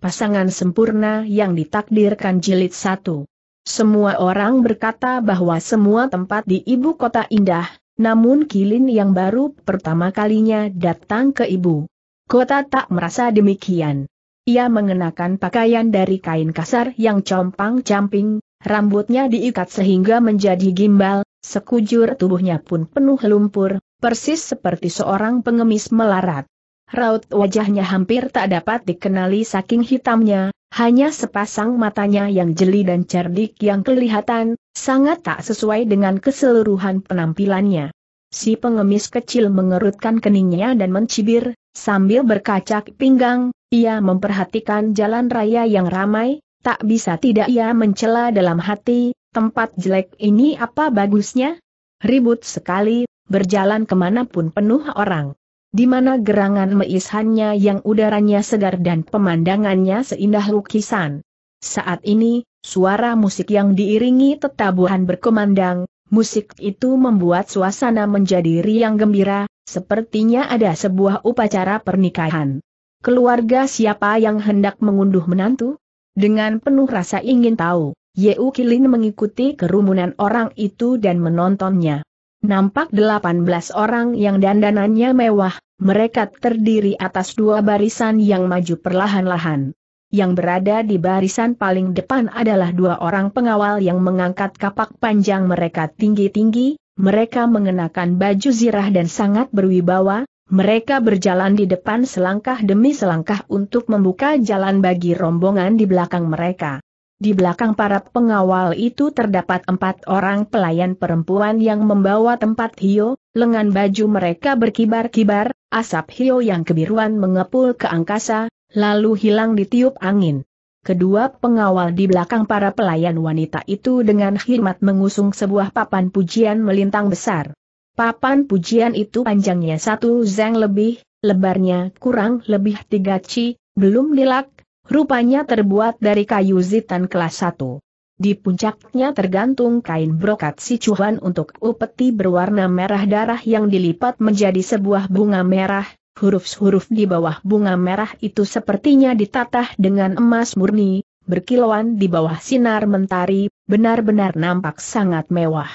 pasangan sempurna yang ditakdirkan jilid satu. Semua orang berkata bahwa semua tempat di ibu kota indah, namun Kilin yang baru pertama kalinya datang ke ibu kota tak merasa demikian. Ia mengenakan pakaian dari kain kasar yang compang-camping, rambutnya diikat sehingga menjadi gimbal, sekujur tubuhnya pun penuh lumpur, persis seperti seorang pengemis melarat. Raut wajahnya hampir tak dapat dikenali saking hitamnya, hanya sepasang matanya yang jeli dan cerdik yang kelihatan, sangat tak sesuai dengan keseluruhan penampilannya. Si pengemis kecil mengerutkan keningnya dan mencibir, sambil berkacak pinggang, ia memperhatikan jalan raya yang ramai, tak bisa tidak ia mencela dalam hati, tempat jelek ini apa bagusnya? Ribut sekali, berjalan kemanapun penuh orang di mana gerangan meishannya yang udaranya segar dan pemandangannya seindah lukisan. Saat ini, suara musik yang diiringi tetabuhan berkemandang, musik itu membuat suasana menjadi riang gembira, sepertinya ada sebuah upacara pernikahan. Keluarga siapa yang hendak mengunduh menantu? Dengan penuh rasa ingin tahu, Yeu Kilin mengikuti kerumunan orang itu dan menontonnya. Nampak 18 orang yang dandanannya mewah, mereka terdiri atas dua barisan yang maju perlahan-lahan. Yang berada di barisan paling depan adalah dua orang pengawal yang mengangkat kapak panjang mereka tinggi-tinggi, mereka mengenakan baju zirah dan sangat berwibawa, mereka berjalan di depan selangkah demi selangkah untuk membuka jalan bagi rombongan di belakang mereka. Di belakang para pengawal itu terdapat empat orang pelayan perempuan yang membawa tempat Hio, lengan baju mereka berkibar-kibar, asap Hio yang kebiruan mengepul ke angkasa, lalu hilang ditiup angin. Kedua pengawal di belakang para pelayan wanita itu dengan khidmat mengusung sebuah papan pujian melintang besar. Papan pujian itu panjangnya satu zeng lebih, lebarnya kurang lebih tiga ci, belum dilak, Rupanya terbuat dari kayu zitan kelas 1. Di puncaknya tergantung kain brokat si cuhan untuk upeti berwarna merah darah yang dilipat menjadi sebuah bunga merah, huruf-huruf di bawah bunga merah itu sepertinya ditatah dengan emas murni, berkilauan di bawah sinar mentari, benar-benar nampak sangat mewah.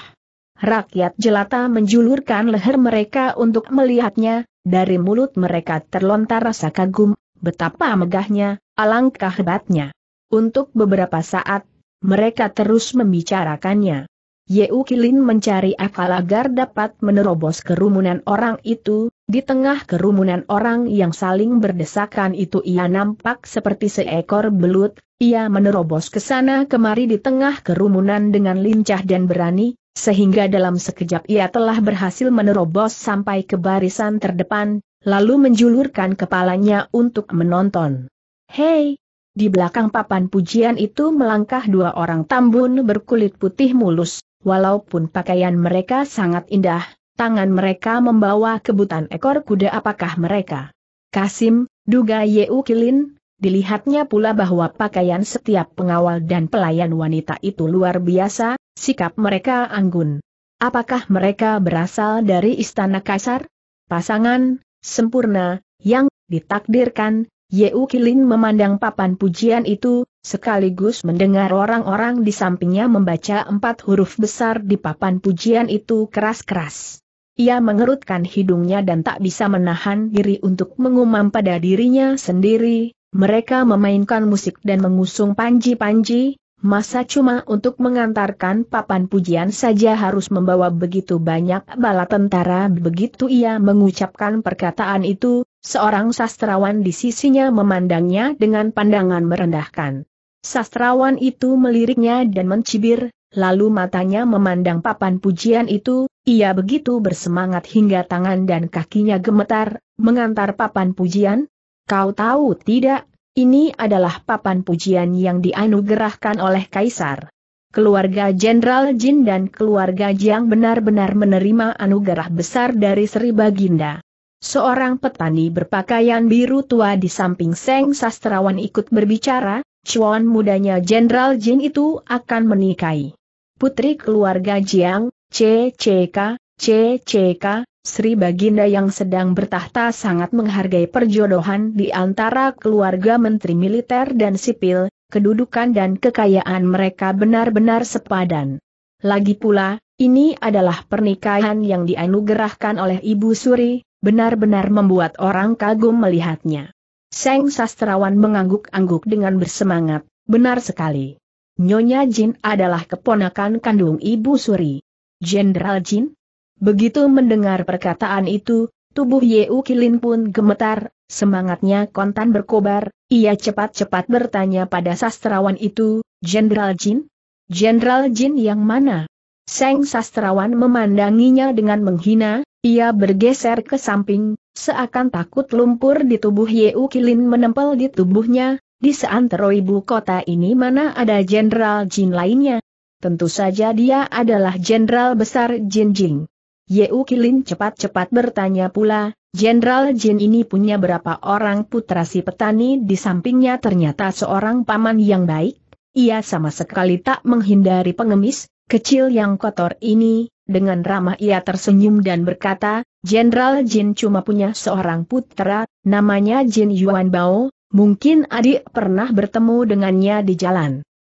Rakyat jelata menjulurkan leher mereka untuk melihatnya, dari mulut mereka terlontar rasa kagum, betapa megahnya, Alangkah hebatnya. Untuk beberapa saat, mereka terus membicarakannya. Yeu Kilin mencari akal agar dapat menerobos kerumunan orang itu, di tengah kerumunan orang yang saling berdesakan itu ia nampak seperti seekor belut, ia menerobos ke sana kemari di tengah kerumunan dengan lincah dan berani, sehingga dalam sekejap ia telah berhasil menerobos sampai ke barisan terdepan, lalu menjulurkan kepalanya untuk menonton. Hei! Di belakang papan pujian itu melangkah dua orang tambun berkulit putih mulus, walaupun pakaian mereka sangat indah, tangan mereka membawa kebutan ekor kuda apakah mereka? Kasim, duga Yeu Kilin, dilihatnya pula bahwa pakaian setiap pengawal dan pelayan wanita itu luar biasa, sikap mereka anggun. Apakah mereka berasal dari istana Kasar? Pasangan, sempurna, yang ditakdirkan, Yeu Kilin memandang papan pujian itu, sekaligus mendengar orang-orang di sampingnya membaca empat huruf besar di papan pujian itu keras-keras. Ia mengerutkan hidungnya dan tak bisa menahan diri untuk mengumam pada dirinya sendiri, mereka memainkan musik dan mengusung panji-panji, masa cuma untuk mengantarkan papan pujian saja harus membawa begitu banyak bala tentara begitu ia mengucapkan perkataan itu, Seorang sastrawan di sisinya memandangnya dengan pandangan merendahkan. Sastrawan itu meliriknya dan mencibir, lalu matanya memandang papan pujian itu, ia begitu bersemangat hingga tangan dan kakinya gemetar, mengantar papan pujian. Kau tahu tidak, ini adalah papan pujian yang dianugerahkan oleh Kaisar keluarga Jenderal Jin dan keluarga Jiang benar-benar menerima anugerah besar dari Sri Baginda. Seorang petani berpakaian biru tua di samping Seng Sastrawan ikut berbicara, cuan mudanya Jenderal Jin itu akan menikahi. Putri keluarga Jiang, CCK, CCK, Sri Baginda yang sedang bertahta sangat menghargai perjodohan di antara keluarga menteri militer dan sipil, kedudukan dan kekayaan mereka benar-benar sepadan. Lagi pula, ini adalah pernikahan yang dianugerahkan oleh Ibu Suri, benar-benar membuat orang kagum melihatnya. Seng sastrawan mengangguk-angguk dengan bersemangat, benar sekali. Nyonya Jin adalah keponakan kandung ibu Suri. Jenderal Jin? Begitu mendengar perkataan itu, tubuh Yeu Kilin pun gemetar, semangatnya kontan berkobar, ia cepat-cepat bertanya pada sastrawan itu, Jenderal Jin? Jenderal Jin yang mana? Seng sastrawan memandanginya dengan menghina, ia bergeser ke samping, seakan takut lumpur di tubuh Yeu Kilin menempel di tubuhnya, di seantero ibu kota ini mana ada Jenderal Jin lainnya. Tentu saja dia adalah Jenderal Besar Jin Jing. Yeu Kilin cepat-cepat bertanya pula, Jenderal Jin ini punya berapa orang putra si petani di sampingnya ternyata seorang paman yang baik, ia sama sekali tak menghindari pengemis, kecil yang kotor ini, dengan ramah ia tersenyum dan berkata, Jenderal Jin cuma punya seorang putra, namanya Jin Yuan Bao, mungkin adik pernah bertemu dengannya di jalan.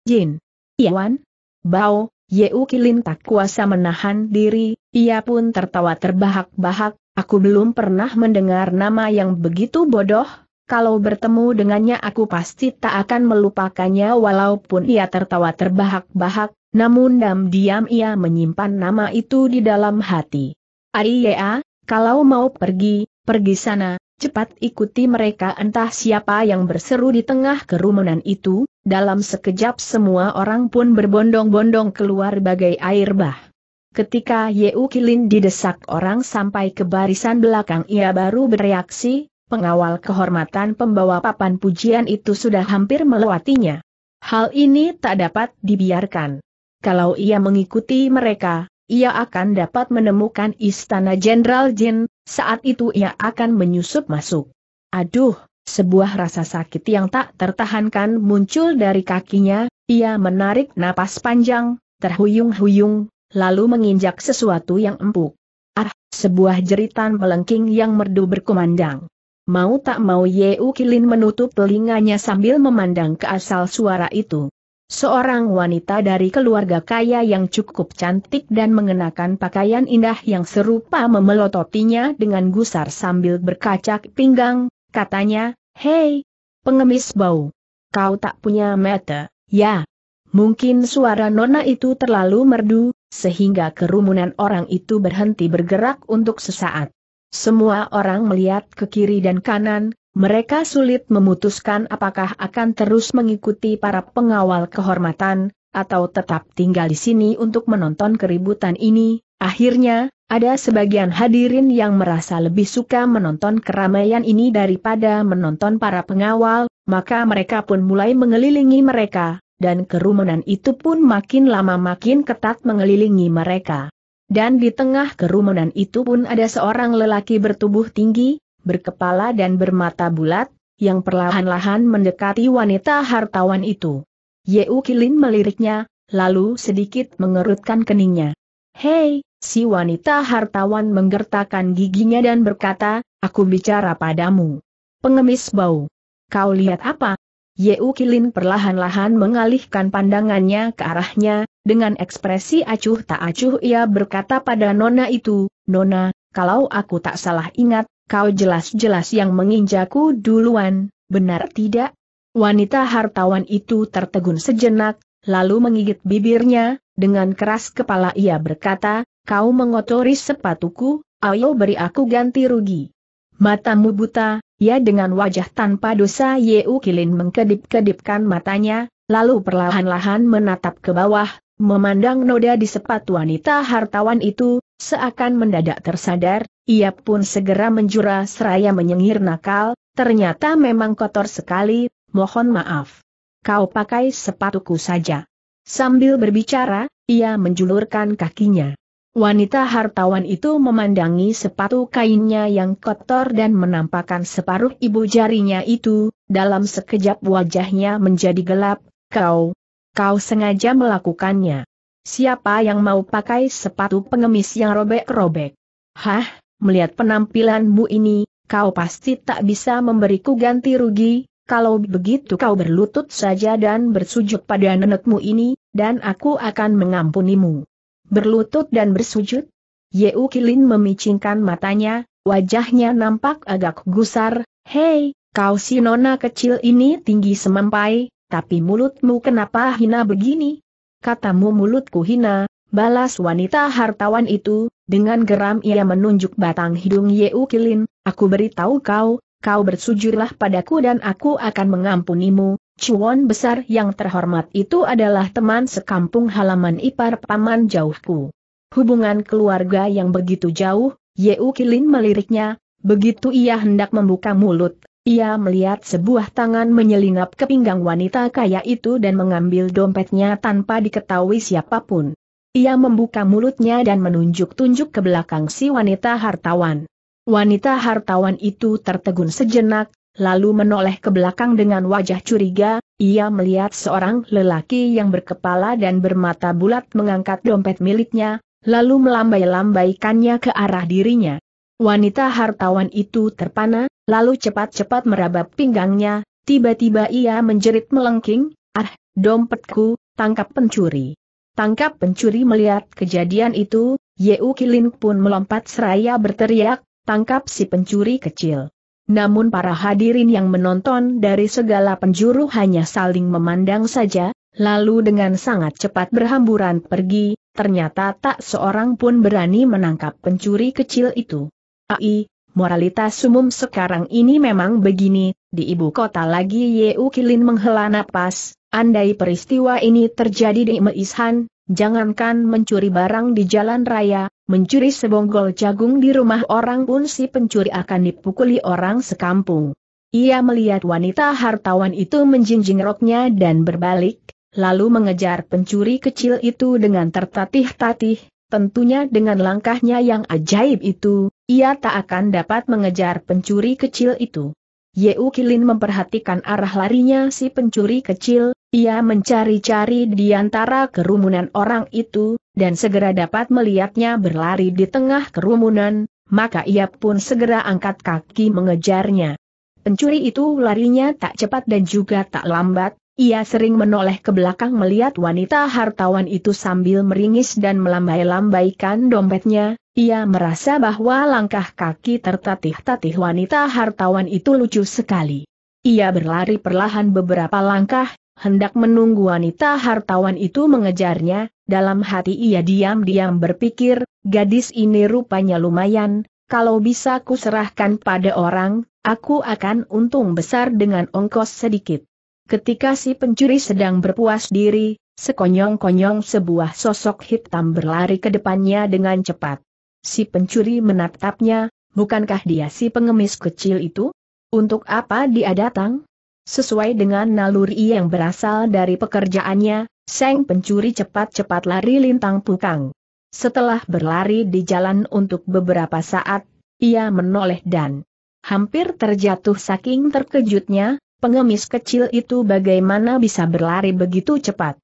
Jin Yuan Bao, Yeu Kilin tak kuasa menahan diri, ia pun tertawa terbahak-bahak, aku belum pernah mendengar nama yang begitu bodoh, kalau bertemu dengannya aku pasti tak akan melupakannya walaupun ia tertawa terbahak-bahak, namun diam-diam ia menyimpan nama itu di dalam hati. Ariya, kalau mau pergi, pergi sana, cepat ikuti mereka entah siapa yang berseru di tengah kerumunan itu, dalam sekejap semua orang pun berbondong-bondong keluar bagai air bah. Ketika Yeu Kilin didesak orang sampai ke barisan belakang ia baru bereaksi, pengawal kehormatan pembawa papan pujian itu sudah hampir melewatinya. Hal ini tak dapat dibiarkan kalau ia mengikuti mereka, ia akan dapat menemukan istana Jenderal Jin, saat itu ia akan menyusup masuk. Aduh, sebuah rasa sakit yang tak tertahankan muncul dari kakinya, ia menarik napas panjang, terhuyung-huyung, lalu menginjak sesuatu yang empuk. Ah, sebuah jeritan melengking yang merdu berkumandang. Mau tak mau Yeu Kilin menutup telinganya sambil memandang ke asal suara itu. Seorang wanita dari keluarga kaya yang cukup cantik dan mengenakan pakaian indah yang serupa memelototinya dengan gusar sambil berkacak pinggang, katanya, Hei, pengemis bau. Kau tak punya mata, ya. Mungkin suara nona itu terlalu merdu, sehingga kerumunan orang itu berhenti bergerak untuk sesaat. Semua orang melihat ke kiri dan kanan, mereka sulit memutuskan apakah akan terus mengikuti para pengawal kehormatan, atau tetap tinggal di sini untuk menonton keributan ini. Akhirnya, ada sebagian hadirin yang merasa lebih suka menonton keramaian ini daripada menonton para pengawal, maka mereka pun mulai mengelilingi mereka, dan kerumunan itu pun makin lama makin ketat mengelilingi mereka. Dan di tengah kerumunan itu pun ada seorang lelaki bertubuh tinggi, berkepala dan bermata bulat, yang perlahan-lahan mendekati wanita hartawan itu. Yeu Kilin meliriknya, lalu sedikit mengerutkan keningnya. Hei, si wanita hartawan menggertakkan giginya dan berkata, aku bicara padamu. Pengemis bau. Kau lihat apa? Yeu Kilin perlahan-lahan mengalihkan pandangannya ke arahnya, dengan ekspresi acuh tak acuh ia berkata pada Nona itu, Nona, kalau aku tak salah ingat, kau jelas-jelas yang menginjakku duluan, benar tidak? Wanita hartawan itu tertegun sejenak, lalu mengigit bibirnya, dengan keras kepala ia berkata, kau mengotori sepatuku, ayo beri aku ganti rugi. Matamu buta, ya dengan wajah tanpa dosa Yeu Kilin mengkedip-kedipkan matanya, lalu perlahan-lahan menatap ke bawah, memandang noda di sepatu wanita hartawan itu, Seakan mendadak tersadar, ia pun segera menjura seraya menyengir nakal, ternyata memang kotor sekali, mohon maaf. Kau pakai sepatuku saja. Sambil berbicara, ia menjulurkan kakinya. Wanita hartawan itu memandangi sepatu kainnya yang kotor dan menampakkan separuh ibu jarinya itu, dalam sekejap wajahnya menjadi gelap, kau, kau sengaja melakukannya. Siapa yang mau pakai sepatu pengemis yang robek-robek? Hah, melihat penampilanmu ini, kau pasti tak bisa memberiku ganti rugi, kalau begitu kau berlutut saja dan bersujud pada nenekmu ini, dan aku akan mengampunimu. Berlutut dan bersujud? Yeu Kilin memicingkan matanya, wajahnya nampak agak gusar, Hei, kau si nona kecil ini tinggi semampai, tapi mulutmu kenapa hina begini? katamu mulutku hina, balas wanita hartawan itu, dengan geram ia menunjuk batang hidung Yeu Kilin, aku beritahu kau, kau bersujurlah padaku dan aku akan mengampunimu, cuon besar yang terhormat itu adalah teman sekampung halaman ipar paman jauhku. Hubungan keluarga yang begitu jauh, Yeu Kilin meliriknya, begitu ia hendak membuka mulut, ia melihat sebuah tangan menyelinap ke pinggang wanita kaya itu dan mengambil dompetnya tanpa diketahui siapapun. Ia membuka mulutnya dan menunjuk-tunjuk ke belakang si wanita hartawan. Wanita hartawan itu tertegun sejenak, lalu menoleh ke belakang dengan wajah curiga, ia melihat seorang lelaki yang berkepala dan bermata bulat mengangkat dompet miliknya, lalu melambai-lambaikannya ke arah dirinya. Wanita hartawan itu terpana, lalu cepat-cepat meraba pinggangnya, tiba-tiba ia menjerit melengking, ah, dompetku, tangkap pencuri. Tangkap pencuri melihat kejadian itu, Yeu Kilin pun melompat seraya berteriak, tangkap si pencuri kecil. Namun para hadirin yang menonton dari segala penjuru hanya saling memandang saja, lalu dengan sangat cepat berhamburan pergi, ternyata tak seorang pun berani menangkap pencuri kecil itu. Ai, moralitas umum sekarang ini memang begini, di ibu kota lagi Yeu Kilin menghela napas, andai peristiwa ini terjadi di Meishan, jangankan mencuri barang di jalan raya, mencuri sebonggol jagung di rumah orang pun si pencuri akan dipukuli orang sekampung. Ia melihat wanita hartawan itu menjinjing roknya dan berbalik, lalu mengejar pencuri kecil itu dengan tertatih-tatih, tentunya dengan langkahnya yang ajaib itu, ia tak akan dapat mengejar pencuri kecil itu. Yeu Kilin memperhatikan arah larinya si pencuri kecil, ia mencari-cari di antara kerumunan orang itu, dan segera dapat melihatnya berlari di tengah kerumunan, maka ia pun segera angkat kaki mengejarnya. Pencuri itu larinya tak cepat dan juga tak lambat, ia sering menoleh ke belakang melihat wanita hartawan itu sambil meringis dan melambai-lambaikan dompetnya, ia merasa bahwa langkah kaki tertatih-tatih wanita hartawan itu lucu sekali. Ia berlari perlahan beberapa langkah, hendak menunggu wanita hartawan itu mengejarnya, dalam hati ia diam-diam berpikir, gadis ini rupanya lumayan, kalau bisa kuserahkan pada orang, aku akan untung besar dengan ongkos sedikit. Ketika si pencuri sedang berpuas diri, sekonyong-konyong sebuah sosok hitam berlari ke depannya dengan cepat. Si pencuri menatapnya, bukankah dia si pengemis kecil itu? Untuk apa dia datang? Sesuai dengan naluri yang berasal dari pekerjaannya, Seng pencuri cepat-cepat lari lintang pukang. Setelah berlari di jalan untuk beberapa saat, ia menoleh dan hampir terjatuh saking terkejutnya, pengemis kecil itu bagaimana bisa berlari begitu cepat.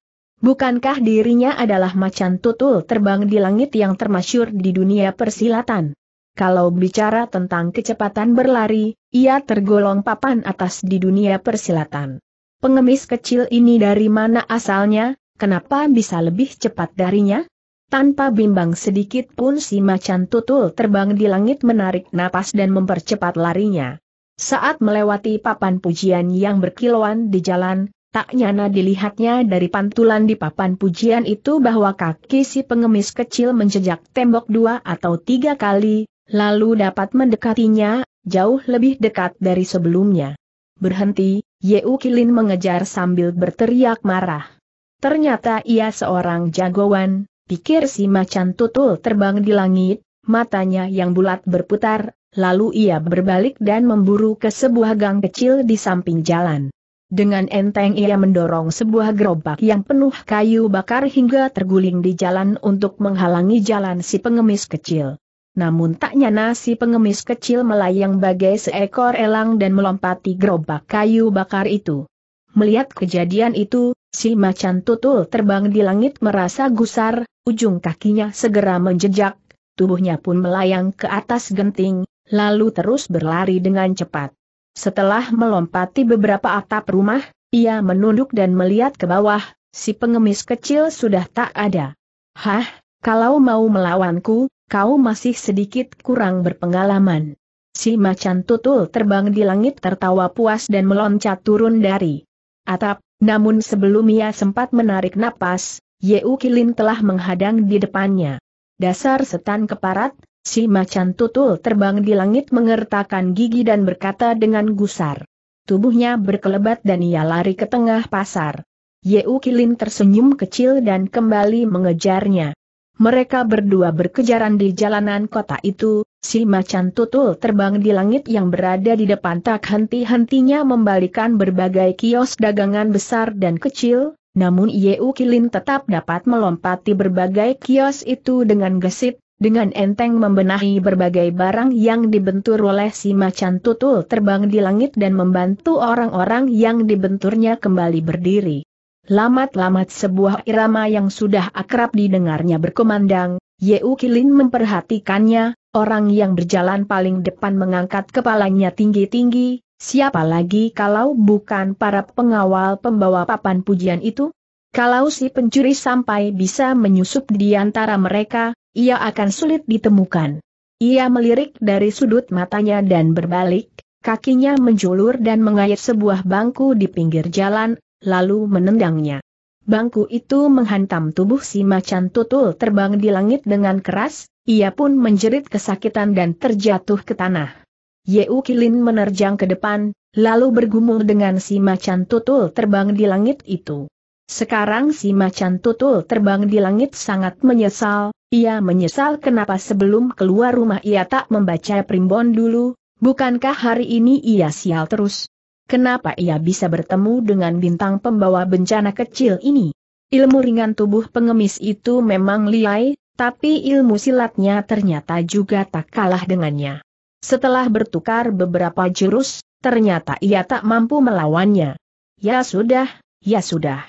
Bukankah dirinya adalah macan tutul terbang di langit yang termasyur di dunia persilatan? Kalau bicara tentang kecepatan berlari, ia tergolong papan atas di dunia persilatan. Pengemis kecil ini dari mana asalnya, kenapa bisa lebih cepat darinya? Tanpa bimbang sedikit pun si macan tutul terbang di langit menarik napas dan mempercepat larinya. Saat melewati papan pujian yang berkilauan di jalan, Tak nyana dilihatnya dari pantulan di papan pujian itu bahwa kaki si pengemis kecil menjejak tembok dua atau tiga kali, lalu dapat mendekatinya, jauh lebih dekat dari sebelumnya. Berhenti, Yeu Kilin mengejar sambil berteriak marah. Ternyata ia seorang jagoan, pikir si macan tutul terbang di langit, matanya yang bulat berputar, lalu ia berbalik dan memburu ke sebuah gang kecil di samping jalan. Dengan enteng ia mendorong sebuah gerobak yang penuh kayu bakar hingga terguling di jalan untuk menghalangi jalan si pengemis kecil. Namun tak nyana si pengemis kecil melayang bagai seekor elang dan melompati gerobak kayu bakar itu. Melihat kejadian itu, si macan tutul terbang di langit merasa gusar, ujung kakinya segera menjejak, tubuhnya pun melayang ke atas genting, lalu terus berlari dengan cepat. Setelah melompati beberapa atap rumah, ia menunduk dan melihat ke bawah, si pengemis kecil sudah tak ada. Hah, kalau mau melawanku, kau masih sedikit kurang berpengalaman. Si macan tutul terbang di langit tertawa puas dan meloncat turun dari atap, namun sebelum ia sempat menarik napas, Yeu Kilin telah menghadang di depannya. Dasar setan keparat, Si macan tutul terbang di langit mengertakkan gigi dan berkata dengan gusar. Tubuhnya berkelebat dan ia lari ke tengah pasar. Yeu Kilin tersenyum kecil dan kembali mengejarnya. Mereka berdua berkejaran di jalanan kota itu, si macan tutul terbang di langit yang berada di depan tak henti-hentinya membalikan berbagai kios dagangan besar dan kecil, namun Yeu Kilin tetap dapat melompati berbagai kios itu dengan gesit, dengan enteng membenahi berbagai barang yang dibentur oleh si macan tutul terbang di langit dan membantu orang-orang yang dibenturnya kembali berdiri. Lamat-lamat sebuah irama yang sudah akrab didengarnya berkumandang, Yeu Kilin memperhatikannya, orang yang berjalan paling depan mengangkat kepalanya tinggi-tinggi, Siapa lagi kalau bukan para pengawal pembawa papan pujian itu? Kalau si pencuri sampai bisa menyusup di antara mereka, ia akan sulit ditemukan. Ia melirik dari sudut matanya dan berbalik, kakinya menjulur dan mengait sebuah bangku di pinggir jalan, lalu menendangnya. Bangku itu menghantam tubuh si macan tutul terbang di langit dengan keras, ia pun menjerit kesakitan dan terjatuh ke tanah. Yeu Kilin menerjang ke depan, lalu bergumul dengan si macan tutul terbang di langit itu. Sekarang si macan tutul terbang di langit sangat menyesal, ia menyesal kenapa sebelum keluar rumah ia tak membaca primbon dulu, bukankah hari ini ia sial terus? Kenapa ia bisa bertemu dengan bintang pembawa bencana kecil ini? Ilmu ringan tubuh pengemis itu memang liai, tapi ilmu silatnya ternyata juga tak kalah dengannya. Setelah bertukar beberapa jurus, ternyata ia tak mampu melawannya. Ya sudah, ya sudah.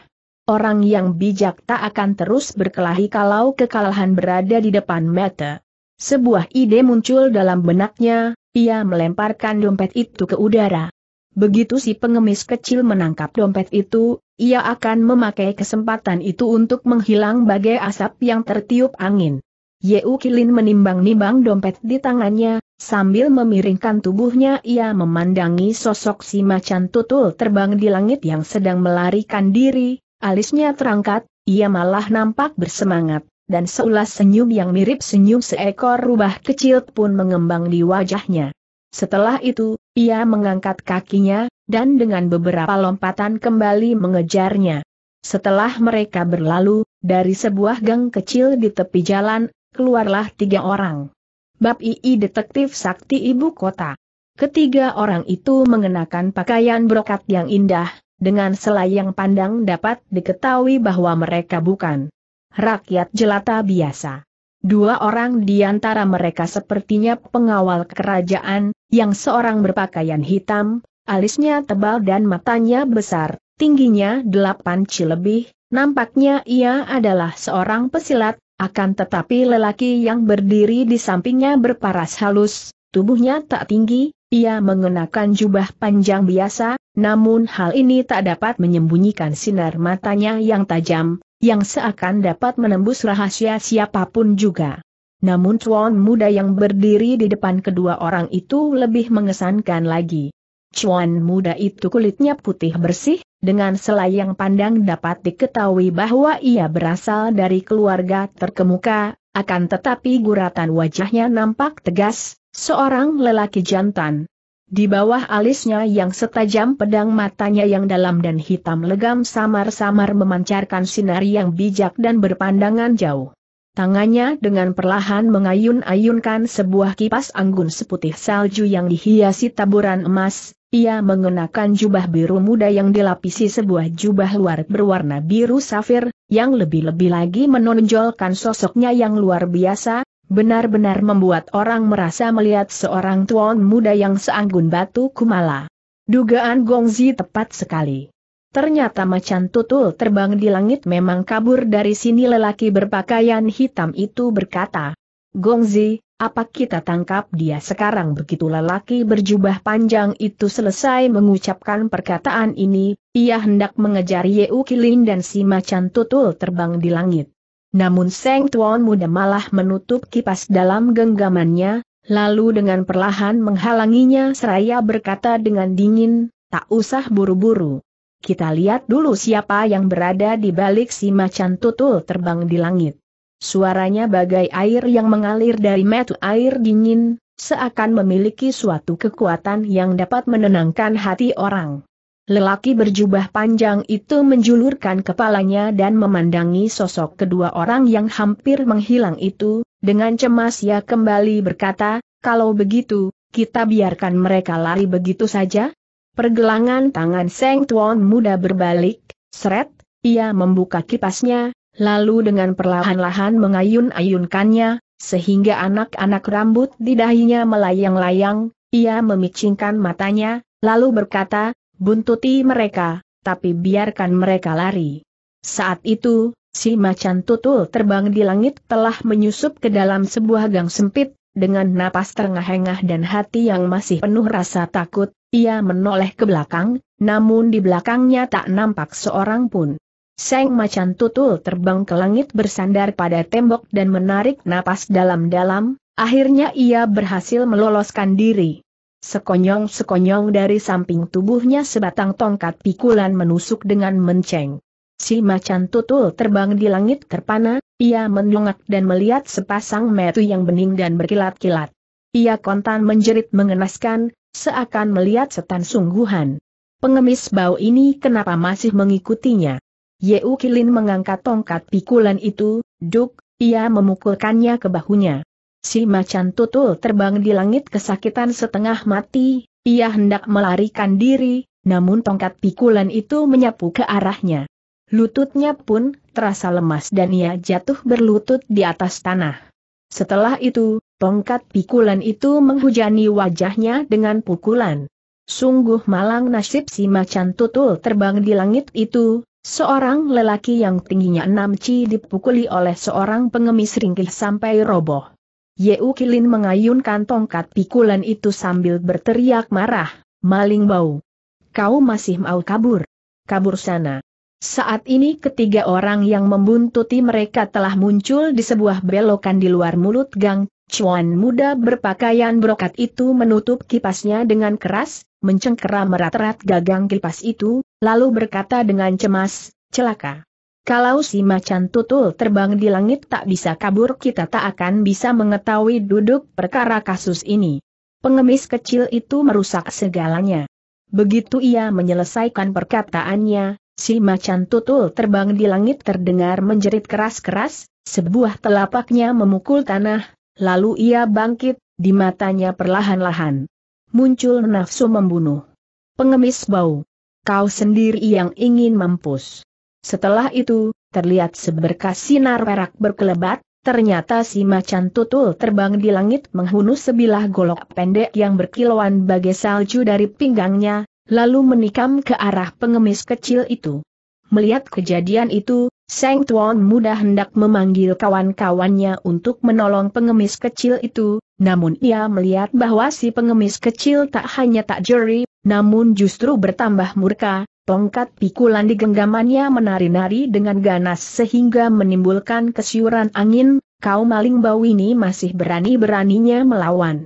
Orang yang bijak tak akan terus berkelahi kalau kekalahan berada di depan mata. Sebuah ide muncul dalam benaknya, ia melemparkan dompet itu ke udara. Begitu si pengemis kecil menangkap dompet itu, ia akan memakai kesempatan itu untuk menghilang bagai asap yang tertiup angin. Yeu Kilin menimbang-nimbang dompet di tangannya, sambil memiringkan tubuhnya ia memandangi sosok si macan tutul terbang di langit yang sedang melarikan diri, Alisnya terangkat, ia malah nampak bersemangat, dan seulas senyum yang mirip senyum seekor rubah kecil pun mengembang di wajahnya. Setelah itu, ia mengangkat kakinya, dan dengan beberapa lompatan kembali mengejarnya. Setelah mereka berlalu, dari sebuah gang kecil di tepi jalan, keluarlah tiga orang. Bab II Detektif Sakti Ibu Kota. Ketiga orang itu mengenakan pakaian brokat yang indah, dengan selayang pandang dapat diketahui bahwa mereka bukan rakyat jelata biasa. Dua orang di antara mereka sepertinya pengawal kerajaan, yang seorang berpakaian hitam, alisnya tebal dan matanya besar, tingginya delapan ci lebih, nampaknya ia adalah seorang pesilat, akan tetapi lelaki yang berdiri di sampingnya berparas halus, tubuhnya tak tinggi, ia mengenakan jubah panjang biasa, namun hal ini tak dapat menyembunyikan sinar matanya yang tajam, yang seakan dapat menembus rahasia siapapun juga. Namun cuan muda yang berdiri di depan kedua orang itu lebih mengesankan lagi. Cuan muda itu kulitnya putih bersih, dengan yang pandang dapat diketahui bahwa ia berasal dari keluarga terkemuka, akan tetapi guratan wajahnya nampak tegas, Seorang lelaki jantan. Di bawah alisnya yang setajam pedang matanya yang dalam dan hitam legam samar-samar memancarkan sinar yang bijak dan berpandangan jauh. Tangannya dengan perlahan mengayun-ayunkan sebuah kipas anggun seputih salju yang dihiasi taburan emas, ia mengenakan jubah biru muda yang dilapisi sebuah jubah luar berwarna biru safir, yang lebih-lebih lagi menonjolkan sosoknya yang luar biasa, Benar-benar membuat orang merasa melihat seorang tuan muda yang seanggun batu kumala. Dugaan Gongzi tepat sekali. Ternyata macan tutul terbang di langit memang kabur dari sini lelaki berpakaian hitam itu berkata. Gongzi, apa kita tangkap dia sekarang begitu lelaki berjubah panjang itu selesai mengucapkan perkataan ini, ia hendak mengejar Yeu Kilin dan si macan tutul terbang di langit. Namun Seng Tuan muda malah menutup kipas dalam genggamannya, lalu dengan perlahan menghalanginya seraya berkata dengan dingin, tak usah buru-buru. Kita lihat dulu siapa yang berada di balik si macan tutul terbang di langit. Suaranya bagai air yang mengalir dari metu air dingin, seakan memiliki suatu kekuatan yang dapat menenangkan hati orang. Lelaki berjubah panjang itu menjulurkan kepalanya dan memandangi sosok kedua orang yang hampir menghilang itu, dengan cemas ia kembali berkata, kalau begitu, kita biarkan mereka lari begitu saja? Pergelangan tangan Seng Tuan muda berbalik, seret, ia membuka kipasnya, lalu dengan perlahan-lahan mengayun-ayunkannya, sehingga anak-anak rambut di dahinya melayang-layang, ia memicingkan matanya, lalu berkata, Buntuti mereka, tapi biarkan mereka lari. Saat itu, si macan tutul terbang di langit telah menyusup ke dalam sebuah gang sempit, dengan napas terengah-engah dan hati yang masih penuh rasa takut, ia menoleh ke belakang, namun di belakangnya tak nampak seorang pun. Seng macan tutul terbang ke langit bersandar pada tembok dan menarik napas dalam-dalam, akhirnya ia berhasil meloloskan diri. Sekonyong-sekonyong dari samping tubuhnya sebatang tongkat pikulan menusuk dengan menceng. Si macan tutul terbang di langit terpana, ia mendongak dan melihat sepasang metu yang bening dan berkilat-kilat. Ia kontan menjerit mengenaskan, seakan melihat setan sungguhan. Pengemis bau ini kenapa masih mengikutinya? Yeu Kilin mengangkat tongkat pikulan itu, duk, ia memukulkannya ke bahunya. Si macan tutul terbang di langit kesakitan setengah mati, ia hendak melarikan diri, namun tongkat pikulan itu menyapu ke arahnya. Lututnya pun terasa lemas dan ia jatuh berlutut di atas tanah. Setelah itu, tongkat pikulan itu menghujani wajahnya dengan pukulan. Sungguh malang nasib si macan tutul terbang di langit itu, seorang lelaki yang tingginya enam ci dipukuli oleh seorang pengemis ringkih sampai roboh. Yeu Kilin mengayunkan tongkat pikulan itu sambil berteriak marah, maling bau. Kau masih mau kabur? Kabur sana. Saat ini ketiga orang yang membuntuti mereka telah muncul di sebuah belokan di luar mulut gang. Cuan muda berpakaian brokat itu menutup kipasnya dengan keras, mencengkeram merat-rat gagang kipas itu, lalu berkata dengan cemas, celaka. Kalau si macan tutul terbang di langit tak bisa kabur kita tak akan bisa mengetahui duduk perkara kasus ini. Pengemis kecil itu merusak segalanya. Begitu ia menyelesaikan perkataannya, si macan tutul terbang di langit terdengar menjerit keras-keras, sebuah telapaknya memukul tanah, lalu ia bangkit, di matanya perlahan-lahan. Muncul nafsu membunuh. Pengemis bau. Kau sendiri yang ingin mampus. Setelah itu, terlihat seberkas sinar perak berkelebat, ternyata si macan tutul terbang di langit menghunus sebilah golok pendek yang berkilauan bagai salju dari pinggangnya, lalu menikam ke arah pengemis kecil itu. Melihat kejadian itu, Seng Tuan mudah hendak memanggil kawan-kawannya untuk menolong pengemis kecil itu, namun ia melihat bahwa si pengemis kecil tak hanya tak jeri, namun justru bertambah murka, Tongkat pikulan di genggamannya menari-nari dengan ganas sehingga menimbulkan kesiuran angin, kau maling bau ini masih berani-beraninya melawan.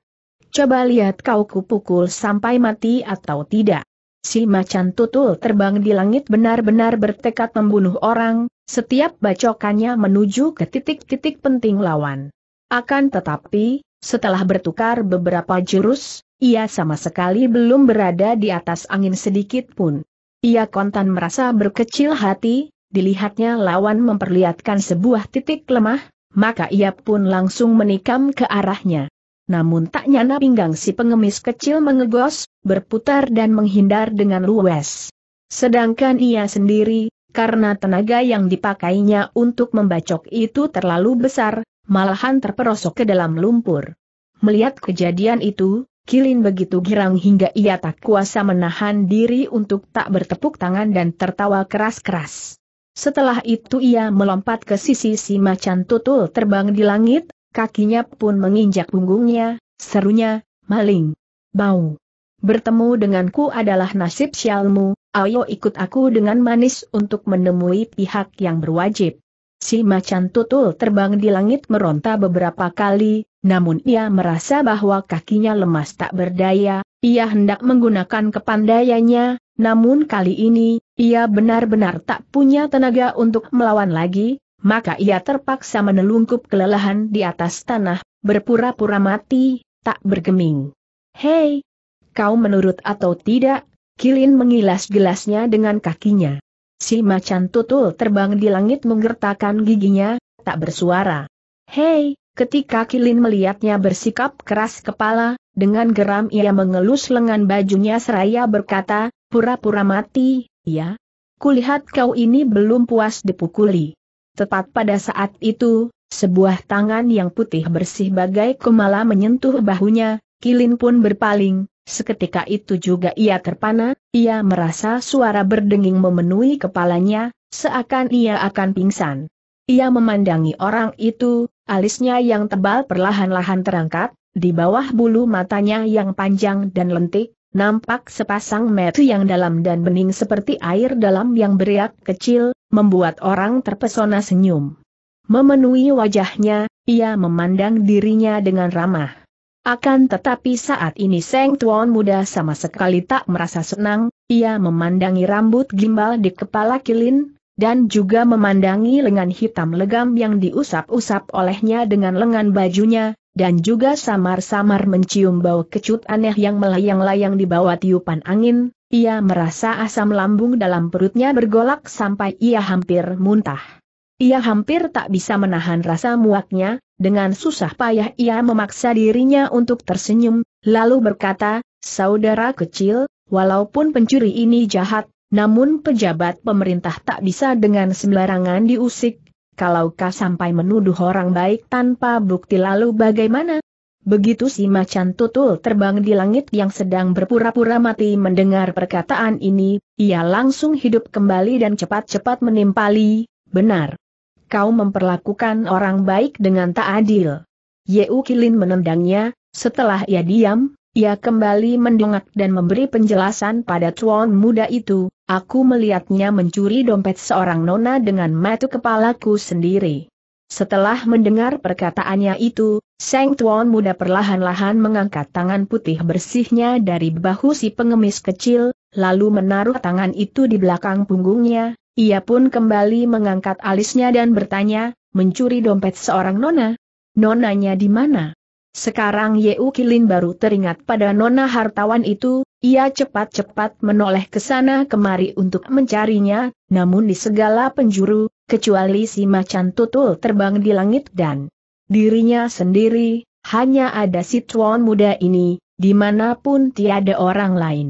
Coba lihat kau kupukul sampai mati atau tidak. Si macan tutul terbang di langit benar-benar bertekad membunuh orang, setiap bacokannya menuju ke titik-titik penting lawan. Akan tetapi, setelah bertukar beberapa jurus, ia sama sekali belum berada di atas angin sedikit pun. Ia kontan merasa berkecil hati, dilihatnya lawan memperlihatkan sebuah titik lemah, maka ia pun langsung menikam ke arahnya. Namun tak nyana pinggang si pengemis kecil mengegos, berputar dan menghindar dengan luwes. Sedangkan ia sendiri, karena tenaga yang dipakainya untuk membacok itu terlalu besar, malahan terperosok ke dalam lumpur. Melihat kejadian itu, Kilin begitu girang hingga ia tak kuasa menahan diri untuk tak bertepuk tangan dan tertawa keras-keras. Setelah itu ia melompat ke sisi si macan tutul terbang di langit, kakinya pun menginjak punggungnya, serunya, maling. Bau. Bertemu denganku adalah nasib sialmu, ayo ikut aku dengan manis untuk menemui pihak yang berwajib. Si macan tutul terbang di langit meronta beberapa kali, namun ia merasa bahwa kakinya lemas tak berdaya, ia hendak menggunakan kepandaiannya, namun kali ini, ia benar-benar tak punya tenaga untuk melawan lagi, maka ia terpaksa menelungkup kelelahan di atas tanah, berpura-pura mati, tak bergeming. Hei! Kau menurut atau tidak? Kilin mengilas gelasnya dengan kakinya. Si macan tutul terbang di langit menggertakkan giginya, tak bersuara. Hei, ketika Kilin melihatnya bersikap keras kepala, dengan geram ia mengelus lengan bajunya seraya berkata, pura-pura mati, ya? Kulihat kau ini belum puas dipukuli. Tepat pada saat itu, sebuah tangan yang putih bersih bagai kumala menyentuh bahunya, Kilin pun berpaling, seketika itu juga ia terpana, ia merasa suara berdenging memenuhi kepalanya, seakan ia akan pingsan. Ia memandangi orang itu, alisnya yang tebal perlahan-lahan terangkat, di bawah bulu matanya yang panjang dan lentik, nampak sepasang mata yang dalam dan bening seperti air dalam yang beriak kecil, membuat orang terpesona senyum. Memenuhi wajahnya, ia memandang dirinya dengan ramah. Akan tetapi saat ini Seng Tuan muda sama sekali tak merasa senang, ia memandangi rambut gimbal di kepala Kilin, dan juga memandangi lengan hitam legam yang diusap-usap olehnya dengan lengan bajunya, dan juga samar-samar mencium bau kecut aneh yang melayang-layang di bawah tiupan angin, ia merasa asam lambung dalam perutnya bergolak sampai ia hampir muntah. Ia hampir tak bisa menahan rasa muaknya, dengan susah payah ia memaksa dirinya untuk tersenyum, lalu berkata, Saudara kecil, walaupun pencuri ini jahat, namun pejabat pemerintah tak bisa dengan sembarangan diusik, kalau kau sampai menuduh orang baik tanpa bukti lalu bagaimana? Begitu si macan tutul terbang di langit yang sedang berpura-pura mati mendengar perkataan ini, ia langsung hidup kembali dan cepat-cepat menimpali, benar, kau memperlakukan orang baik dengan tak adil. Yeu Kilin menendangnya, setelah ia diam, ia kembali mendongak dan memberi penjelasan pada tuan muda itu, aku melihatnya mencuri dompet seorang nona dengan mata kepalaku sendiri. Setelah mendengar perkataannya itu, Sang Tuan muda perlahan-lahan mengangkat tangan putih bersihnya dari bahu si pengemis kecil, lalu menaruh tangan itu di belakang punggungnya, ia pun kembali mengangkat alisnya dan bertanya, mencuri dompet seorang nona? Nonanya di mana? Sekarang Yeu Kilin baru teringat pada nona hartawan itu, ia cepat-cepat menoleh ke sana kemari untuk mencarinya, namun di segala penjuru, kecuali si macan tutul terbang di langit dan dirinya sendiri, hanya ada si tuan muda ini, dimanapun tiada orang lain.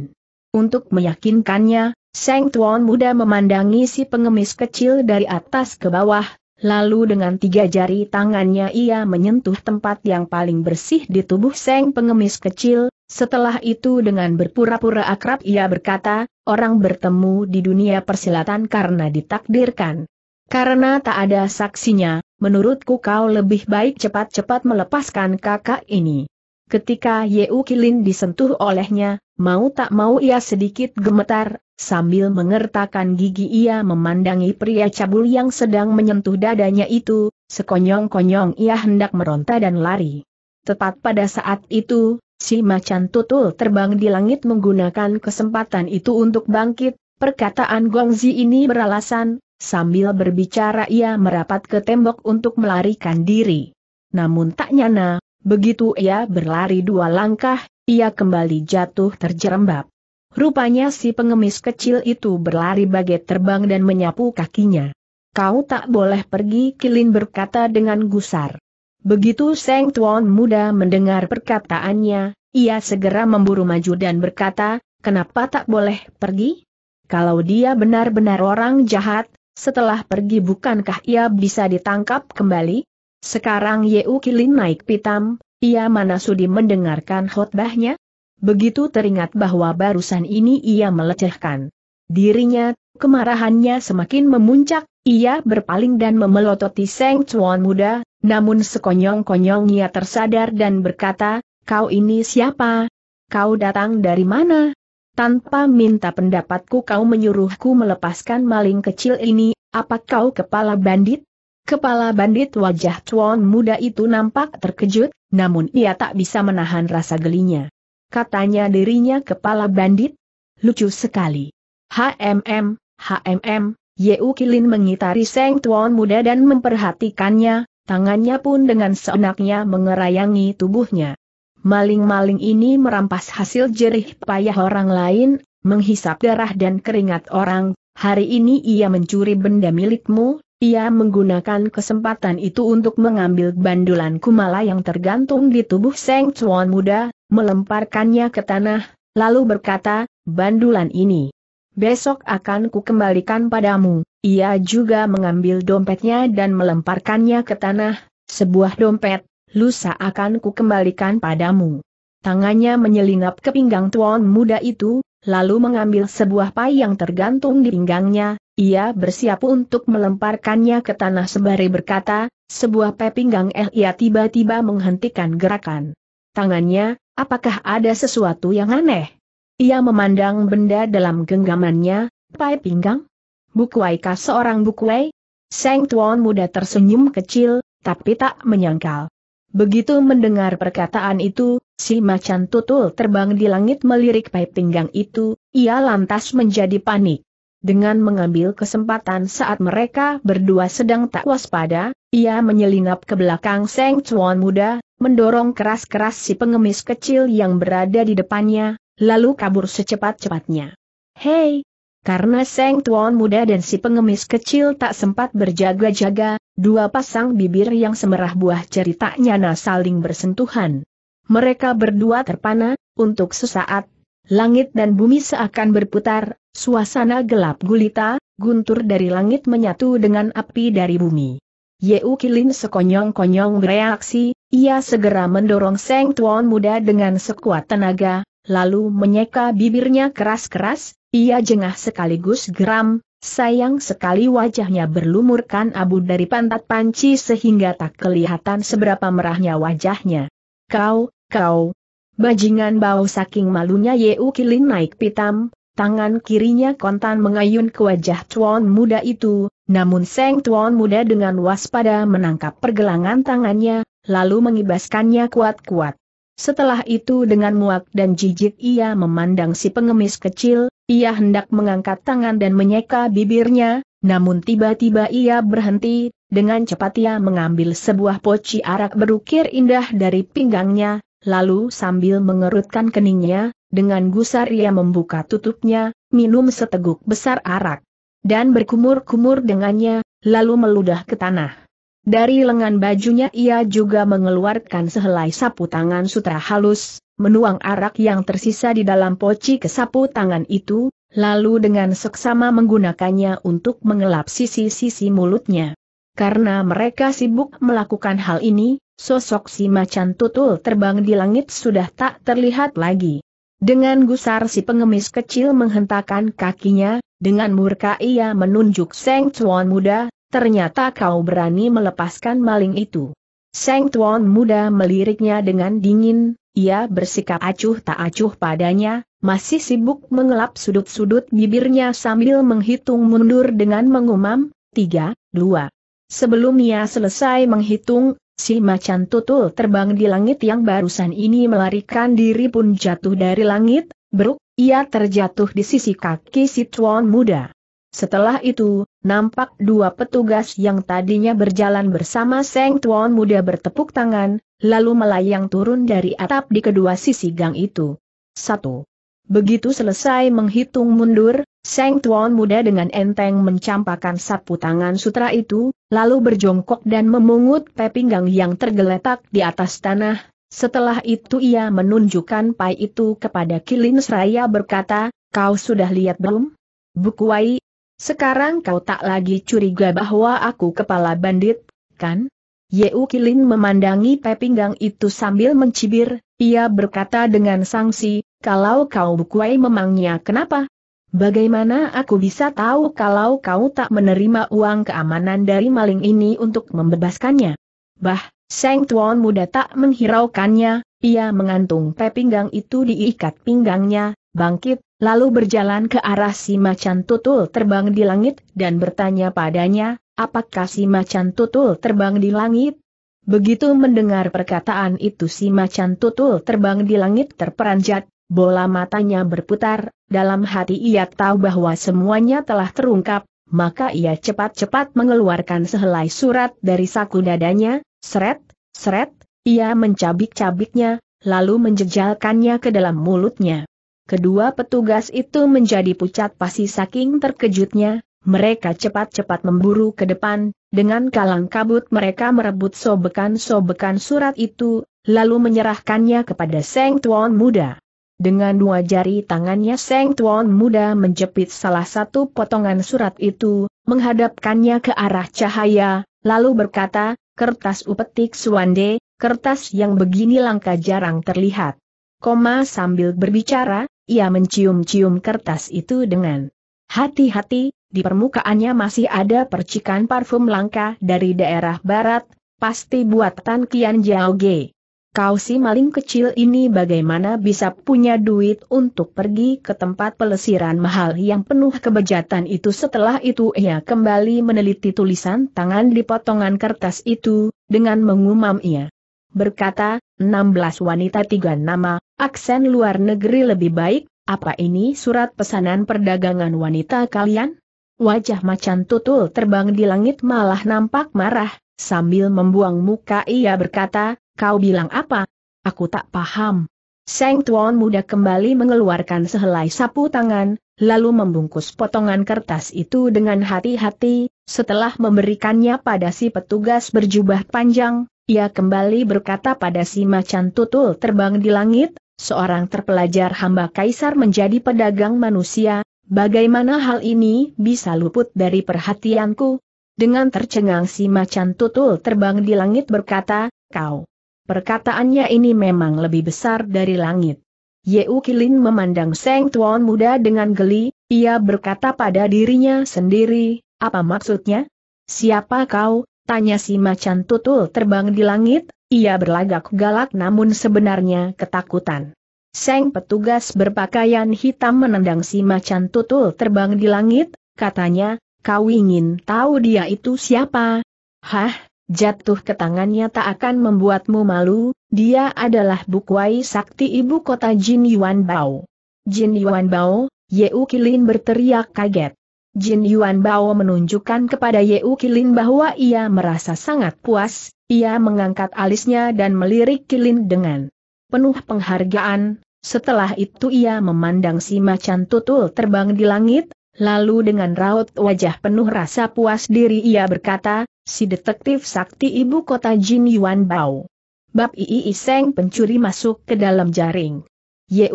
Untuk meyakinkannya, Seng Tuan muda memandangi si pengemis kecil dari atas ke bawah, lalu dengan tiga jari tangannya ia menyentuh tempat yang paling bersih di tubuh Seng pengemis kecil, setelah itu dengan berpura-pura akrab ia berkata, orang bertemu di dunia persilatan karena ditakdirkan. Karena tak ada saksinya, menurutku kau lebih baik cepat-cepat melepaskan kakak ini. Ketika Yeu Kilin disentuh olehnya, mau tak mau ia sedikit gemetar, Sambil mengertakkan gigi ia memandangi pria cabul yang sedang menyentuh dadanya itu, sekonyong-konyong ia hendak meronta dan lari. Tepat pada saat itu, si macan tutul terbang di langit menggunakan kesempatan itu untuk bangkit, perkataan Guangzi ini beralasan, sambil berbicara ia merapat ke tembok untuk melarikan diri. Namun tak nyana, begitu ia berlari dua langkah, ia kembali jatuh terjerembab. Rupanya si pengemis kecil itu berlari bagai terbang dan menyapu kakinya. Kau tak boleh pergi Kilin berkata dengan gusar. Begitu Seng Tuan muda mendengar perkataannya, ia segera memburu maju dan berkata, kenapa tak boleh pergi? Kalau dia benar-benar orang jahat, setelah pergi bukankah ia bisa ditangkap kembali? Sekarang Yeu Kilin naik pitam, ia mana sudi mendengarkan khotbahnya? begitu teringat bahwa barusan ini ia melecehkan dirinya, kemarahannya semakin memuncak, ia berpaling dan memelototi Seng Chuan muda, namun sekonyong konyong ia tersadar dan berkata, kau ini siapa? Kau datang dari mana? Tanpa minta pendapatku kau menyuruhku melepaskan maling kecil ini, apa kau kepala bandit? Kepala bandit wajah Chuan muda itu nampak terkejut, namun ia tak bisa menahan rasa gelinya. Katanya dirinya kepala bandit? Lucu sekali. HMM, HMM, Yeu Kilin mengitari Seng Tuan muda dan memperhatikannya, tangannya pun dengan seenaknya mengerayangi tubuhnya. Maling-maling ini merampas hasil jerih payah orang lain, menghisap darah dan keringat orang, hari ini ia mencuri benda milikmu, ia menggunakan kesempatan itu untuk mengambil bandulan kumala yang tergantung di tubuh Seng Tuan muda, melemparkannya ke tanah, lalu berkata, bandulan ini. Besok akan kukembalikan padamu. Ia juga mengambil dompetnya dan melemparkannya ke tanah, sebuah dompet, lusa akan kukembalikan padamu. Tangannya menyelinap ke pinggang tuan muda itu, lalu mengambil sebuah pai yang tergantung di pinggangnya, ia bersiap untuk melemparkannya ke tanah sembari berkata, sebuah pai pinggang eh ia tiba-tiba menghentikan gerakan. Tangannya, Apakah ada sesuatu yang aneh? Ia memandang benda dalam genggamannya, pai pinggang? Bukuaikah seorang bukuai? Seng Tuan muda tersenyum kecil, tapi tak menyangkal. Begitu mendengar perkataan itu, si macan tutul terbang di langit melirik pai pinggang itu, ia lantas menjadi panik. Dengan mengambil kesempatan saat mereka berdua sedang tak waspada, ia menyelinap ke belakang Seng Tuan muda, mendorong keras-keras si pengemis kecil yang berada di depannya, lalu kabur secepat-cepatnya. Hei! Karena Seng Tuan muda dan si pengemis kecil tak sempat berjaga-jaga, dua pasang bibir yang semerah buah ceritanya na saling bersentuhan. Mereka berdua terpana, untuk sesaat, langit dan bumi seakan berputar, suasana gelap gulita, guntur dari langit menyatu dengan api dari bumi. Yeu Kilin sekonyong-konyong bereaksi, ia segera mendorong Seng Tuan muda dengan sekuat tenaga, lalu menyeka bibirnya keras-keras, ia jengah sekaligus geram, sayang sekali wajahnya berlumurkan abu dari pantat panci sehingga tak kelihatan seberapa merahnya wajahnya. Kau, kau, bajingan bau saking malunya Yeu Kilin naik pitam, tangan kirinya kontan mengayun ke wajah Tuan muda itu, namun Seng Tuan muda dengan waspada menangkap pergelangan tangannya, lalu mengibaskannya kuat-kuat. Setelah itu dengan muak dan jijik ia memandang si pengemis kecil, ia hendak mengangkat tangan dan menyeka bibirnya, namun tiba-tiba ia berhenti, dengan cepat ia mengambil sebuah poci arak berukir indah dari pinggangnya, lalu sambil mengerutkan keningnya, dengan gusar ia membuka tutupnya, minum seteguk besar arak. Dan berkumur-kumur dengannya, lalu meludah ke tanah. Dari lengan bajunya ia juga mengeluarkan sehelai sapu tangan sutra halus, menuang arak yang tersisa di dalam poci ke sapu tangan itu, lalu dengan seksama menggunakannya untuk mengelap sisi-sisi mulutnya. Karena mereka sibuk melakukan hal ini, sosok si macan tutul terbang di langit sudah tak terlihat lagi. Dengan gusar si pengemis kecil menghentakkan kakinya, dengan murka ia menunjuk Seng Chuan muda, ternyata kau berani melepaskan maling itu. Seng Tuan muda meliriknya dengan dingin, ia bersikap acuh tak acuh padanya, masih sibuk mengelap sudut-sudut bibirnya sambil menghitung mundur dengan mengumam, tiga, dua. Sebelum ia selesai menghitung, si macan tutul terbang di langit yang barusan ini melarikan diri pun jatuh dari langit, beruk, ia terjatuh di sisi kaki si tuan muda. Setelah itu, nampak dua petugas yang tadinya berjalan bersama Seng Tuan muda bertepuk tangan, lalu melayang turun dari atap di kedua sisi gang itu. Satu. Begitu selesai menghitung mundur, Seng Tuan muda dengan enteng mencampakkan sapu tangan sutra itu, lalu berjongkok dan memungut pepinggang yang tergeletak di atas tanah. Setelah itu ia menunjukkan pai itu kepada Kilin Seraya berkata, kau sudah lihat belum? Bukuai sekarang kau tak lagi curiga bahwa aku kepala bandit, kan? Yeu Kilin memandangi pepinggang itu sambil mencibir, ia berkata dengan sangsi, kalau kau bukuai memangnya kenapa? Bagaimana aku bisa tahu kalau kau tak menerima uang keamanan dari maling ini untuk membebaskannya? Bah, Seng Tuan muda tak menghiraukannya, ia mengantung pepinggang itu diikat pinggangnya, bangkit, lalu berjalan ke arah si macan tutul terbang di langit dan bertanya padanya, apakah si macan tutul terbang di langit? Begitu mendengar perkataan itu si macan tutul terbang di langit terperanjat, bola matanya berputar, dalam hati ia tahu bahwa semuanya telah terungkap, maka ia cepat-cepat mengeluarkan sehelai surat dari saku dadanya, seret, seret, ia mencabik-cabiknya, lalu menjejalkannya ke dalam mulutnya. Kedua petugas itu menjadi pucat pasi saking terkejutnya, mereka cepat-cepat memburu ke depan, dengan kalang kabut mereka merebut sobekan-sobekan surat itu, lalu menyerahkannya kepada Seng Tuan Muda. Dengan dua jari tangannya Seng Tuan Muda menjepit salah satu potongan surat itu, menghadapkannya ke arah cahaya, lalu berkata, kertas upetik suande, kertas yang begini langka jarang terlihat. Koma sambil berbicara, ia mencium-cium kertas itu dengan hati-hati, di permukaannya masih ada percikan parfum langka dari daerah barat, pasti buatan Kian Ge. Kau si maling kecil ini bagaimana bisa punya duit untuk pergi ke tempat pelesiran mahal yang penuh kebejatan itu setelah itu ia kembali meneliti tulisan tangan di potongan kertas itu, dengan mengumam ia berkata, 16 wanita tiga nama, aksen luar negeri lebih baik, apa ini surat pesanan perdagangan wanita kalian? Wajah macan tutul terbang di langit malah nampak marah, sambil membuang muka ia berkata, kau bilang apa? Aku tak paham. Seng Tuan muda kembali mengeluarkan sehelai sapu tangan, lalu membungkus potongan kertas itu dengan hati-hati, setelah memberikannya pada si petugas berjubah panjang, ia kembali berkata pada si macan tutul terbang di langit, seorang terpelajar hamba kaisar menjadi pedagang manusia, bagaimana hal ini bisa luput dari perhatianku? Dengan tercengang si macan tutul terbang di langit berkata, kau. Perkataannya ini memang lebih besar dari langit. Yeu Kilin memandang Seng Tuan muda dengan geli, ia berkata pada dirinya sendiri, apa maksudnya? Siapa kau, Tanya si macan tutul terbang di langit, ia berlagak galak namun sebenarnya ketakutan. Seng petugas berpakaian hitam menendang si macan tutul terbang di langit, katanya, kau ingin tahu dia itu siapa? Hah, jatuh ke tangannya tak akan membuatmu malu, dia adalah bukuai Sakti Ibu Kota Jin Yuan Bao. Jin Yuan Bao, Ye Kilin berteriak kaget. Jin Yuan Bao menunjukkan kepada U Kilin bahwa ia merasa sangat puas, ia mengangkat alisnya dan melirik Kilin dengan penuh penghargaan, setelah itu ia memandang si macan tutul terbang di langit, lalu dengan raut wajah penuh rasa puas diri ia berkata, si detektif sakti ibu kota Jin Yuan Bao. Bab Ii Iseng pencuri masuk ke dalam jaring.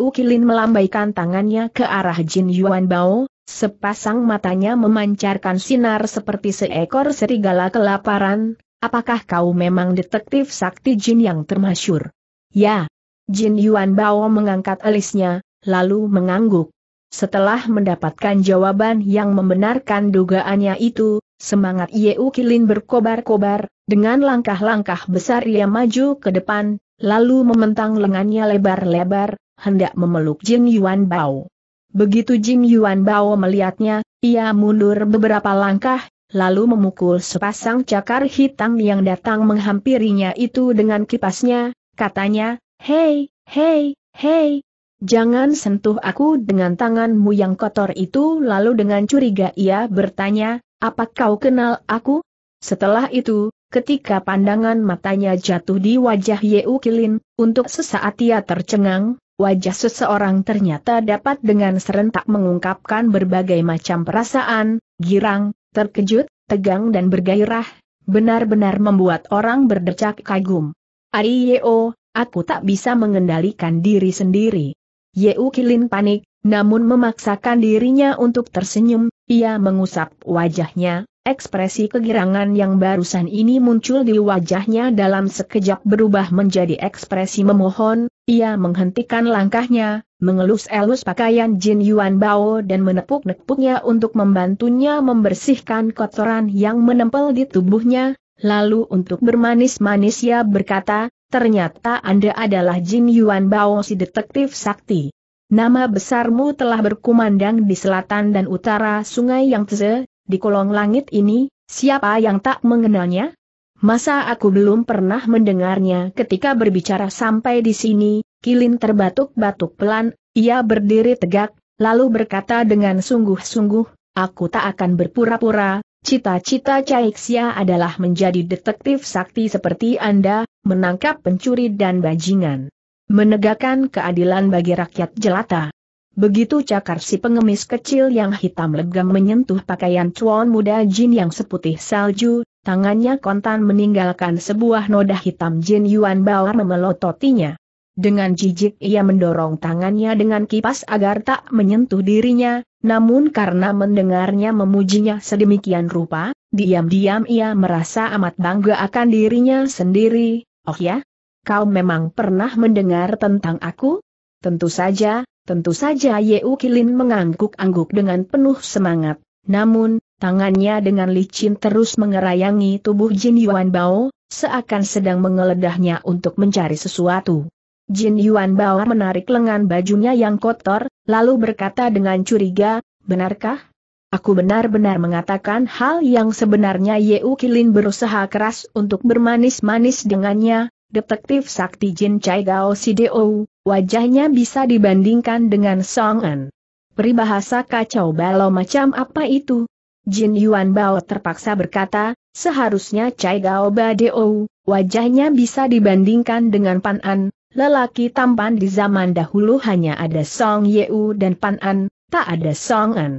U Kilin melambaikan tangannya ke arah Jin Yuan Bao, Sepasang matanya memancarkan sinar seperti seekor serigala kelaparan, apakah kau memang detektif sakti jin yang termasyur? Ya. Jin Yuan Bao mengangkat alisnya, lalu mengangguk. Setelah mendapatkan jawaban yang membenarkan dugaannya itu, semangat Yeu Kilin berkobar-kobar, dengan langkah-langkah besar ia maju ke depan, lalu mementang lengannya lebar-lebar, hendak memeluk Jin Yuan Bao. Begitu Jim Yuan Bao melihatnya, ia mundur beberapa langkah, lalu memukul sepasang cakar hitam yang datang menghampirinya itu dengan kipasnya, katanya, Hei, hei, hei, jangan sentuh aku dengan tanganmu yang kotor itu lalu dengan curiga ia bertanya, apa kau kenal aku? Setelah itu, ketika pandangan matanya jatuh di wajah Yeu Kilin, untuk sesaat ia tercengang, wajah seseorang ternyata dapat dengan serentak mengungkapkan berbagai macam perasaan, girang, terkejut, tegang dan bergairah, benar-benar membuat orang berdecak kagum. Aiyeo, aku tak bisa mengendalikan diri sendiri. Yeu Kilin panik, namun memaksakan dirinya untuk tersenyum, ia mengusap wajahnya, ekspresi kegirangan yang barusan ini muncul di wajahnya dalam sekejap berubah menjadi ekspresi memohon, ia menghentikan langkahnya, mengelus-elus pakaian Jin Yuan Bao dan menepuk-nepuknya untuk membantunya membersihkan kotoran yang menempel di tubuhnya, lalu untuk bermanis-manis ia berkata, ternyata Anda adalah Jin Yuan Bao si detektif sakti. Nama besarmu telah berkumandang di selatan dan utara sungai Yangtze, di kolong langit ini, siapa yang tak mengenalnya? Masa aku belum pernah mendengarnya ketika berbicara sampai di sini, Kilin terbatuk-batuk pelan, ia berdiri tegak, lalu berkata dengan sungguh-sungguh, aku tak akan berpura-pura, cita-cita Caixia adalah menjadi detektif sakti seperti Anda, menangkap pencuri dan bajingan. Menegakkan keadilan bagi rakyat jelata. Begitu cakar si pengemis kecil yang hitam legam menyentuh pakaian cuan muda jin yang seputih salju, tangannya kontan meninggalkan sebuah noda hitam Jin Yuan Bauer memelototinya. Dengan jijik ia mendorong tangannya dengan kipas agar tak menyentuh dirinya, namun karena mendengarnya memujinya sedemikian rupa, diam-diam ia merasa amat bangga akan dirinya sendiri, oh ya? Kau memang pernah mendengar tentang aku? Tentu saja, tentu saja Yeu Kilin mengangguk-angguk dengan penuh semangat, namun, Tangannya dengan licin terus mengerayangi tubuh Jin Yuan Bao, seakan sedang mengeledahnya untuk mencari sesuatu. Jin Yuan Bao menarik lengan bajunya yang kotor, lalu berkata dengan curiga, benarkah? Aku benar-benar mengatakan hal yang sebenarnya Yeu Kilin berusaha keras untuk bermanis-manis dengannya, detektif sakti Jin Chai Gao Sideo, wajahnya bisa dibandingkan dengan Song An. Peribahasa kacau balau macam apa itu, Jin Yuan Bao terpaksa berkata, seharusnya cai Gao Badeo, wajahnya bisa dibandingkan dengan Pan An, lelaki tampan di zaman dahulu hanya ada Song Yeu dan Pan An, tak ada Song An.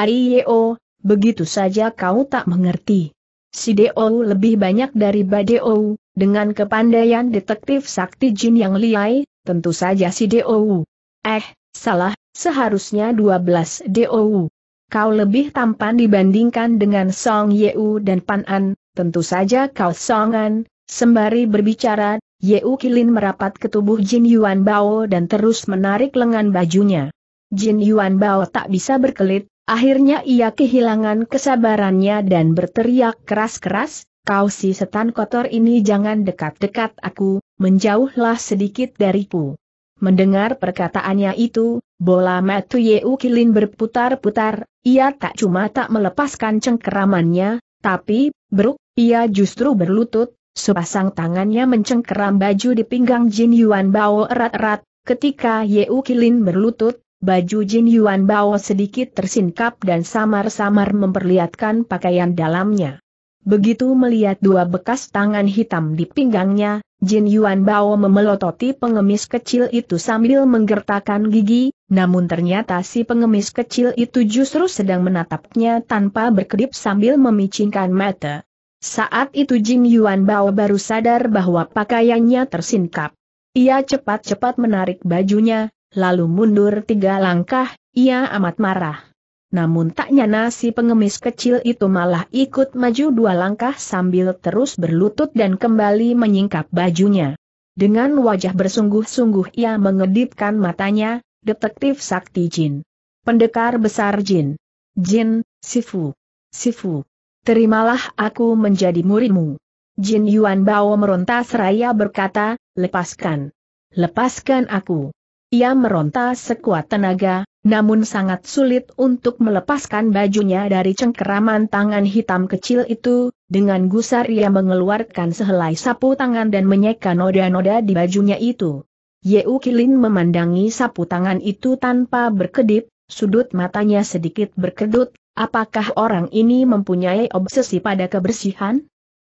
Ari Yeo, begitu saja kau tak mengerti. Si Deo lebih banyak dari Badeo, dengan kepandaian detektif sakti Jin yang liai, tentu saja si Deo. Eh, salah, seharusnya 12 Deo kau lebih tampan dibandingkan dengan Song Yeu dan Pan An, tentu saja kau Songan, sembari berbicara, Yeu Kilin merapat ke tubuh Jin Yuan Bao dan terus menarik lengan bajunya. Jin Yuan Bao tak bisa berkelit, akhirnya ia kehilangan kesabarannya dan berteriak keras-keras, kau si setan kotor ini jangan dekat-dekat aku, menjauhlah sedikit dariku. Mendengar perkataannya itu, bola matu Yeu Kilin berputar-putar, ia tak cuma tak melepaskan cengkeramannya, tapi, beruk, ia justru berlutut, sepasang tangannya mencengkeram baju di pinggang Jin Yuan Bao erat-erat, ketika U Kilin berlutut, baju Jin Yuan Bao sedikit tersingkap dan samar-samar memperlihatkan pakaian dalamnya. Begitu melihat dua bekas tangan hitam di pinggangnya, Jin Yuan Bao memelototi pengemis kecil itu sambil menggertakkan gigi, namun ternyata si pengemis kecil itu justru sedang menatapnya tanpa berkedip sambil memicingkan mata. Saat itu Jin Yuan Bao baru sadar bahwa pakaiannya tersingkap. Ia cepat-cepat menarik bajunya, lalu mundur tiga langkah, ia amat marah. Namun tak nyana si pengemis kecil itu malah ikut maju dua langkah sambil terus berlutut dan kembali menyingkap bajunya. Dengan wajah bersungguh-sungguh ia mengedipkan matanya, detektif sakti Jin. Pendekar besar Jin. Jin, Sifu. Sifu. Terimalah aku menjadi murimu Jin Yuan Bao meronta seraya berkata, lepaskan. Lepaskan aku. Ia meronta sekuat tenaga, namun sangat sulit untuk melepaskan bajunya dari cengkeraman tangan hitam kecil itu, dengan gusar ia mengeluarkan sehelai sapu tangan dan menyeka noda-noda di bajunya itu. Yeu Kilin memandangi sapu tangan itu tanpa berkedip, sudut matanya sedikit berkedut, apakah orang ini mempunyai obsesi pada kebersihan?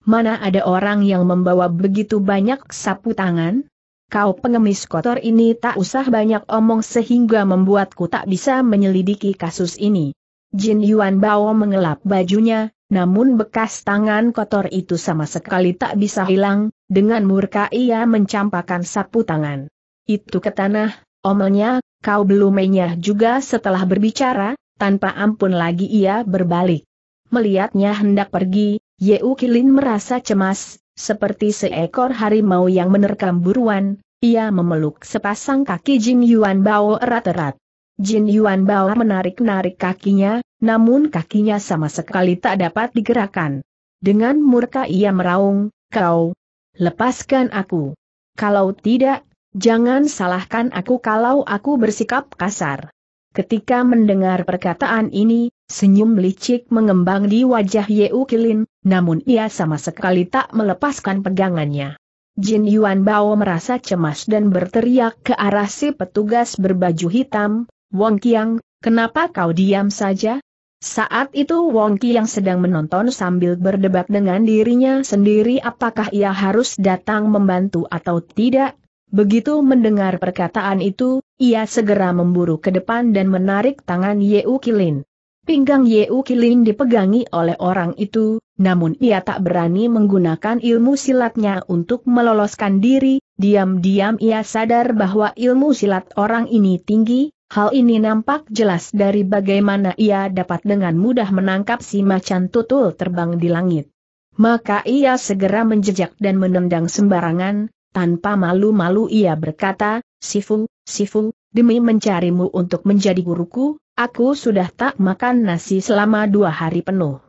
Mana ada orang yang membawa begitu banyak sapu tangan? Kau pengemis kotor ini tak usah banyak omong sehingga membuatku tak bisa menyelidiki kasus ini. Jin Yuan Bao mengelap bajunya, namun bekas tangan kotor itu sama sekali tak bisa hilang, dengan murka ia mencampakkan sapu tangan. Itu ke tanah, omelnya, kau belum menyah juga setelah berbicara, tanpa ampun lagi ia berbalik. Melihatnya hendak pergi, Yeu Kilin merasa cemas, seperti seekor harimau yang menerkam buruan, ia memeluk sepasang kaki Jin Yuan Bao erat-erat. Jin Yuan Bao menarik-narik kakinya, namun kakinya sama sekali tak dapat digerakkan. Dengan murka ia meraung, kau, lepaskan aku. Kalau tidak, jangan salahkan aku kalau aku bersikap kasar. Ketika mendengar perkataan ini, senyum licik mengembang di wajah Yeu Kilin, namun ia sama sekali tak melepaskan pegangannya. Jin Yuan Bao merasa cemas dan berteriak ke arah si petugas berbaju hitam, Wong Kiang, kenapa kau diam saja? Saat itu Wong Kiang sedang menonton sambil berdebat dengan dirinya sendiri apakah ia harus datang membantu atau tidak. Begitu mendengar perkataan itu, ia segera memburu ke depan dan menarik tangan Yeu Kilin. Pinggang Yeu Kilin dipegangi oleh orang itu, namun ia tak berani menggunakan ilmu silatnya untuk meloloskan diri, diam-diam ia sadar bahwa ilmu silat orang ini tinggi, hal ini nampak jelas dari bagaimana ia dapat dengan mudah menangkap si macan tutul terbang di langit. Maka ia segera menjejak dan menendang sembarangan, tanpa malu-malu ia berkata, Sifu, Sifu, demi mencarimu untuk menjadi guruku, aku sudah tak makan nasi selama dua hari penuh.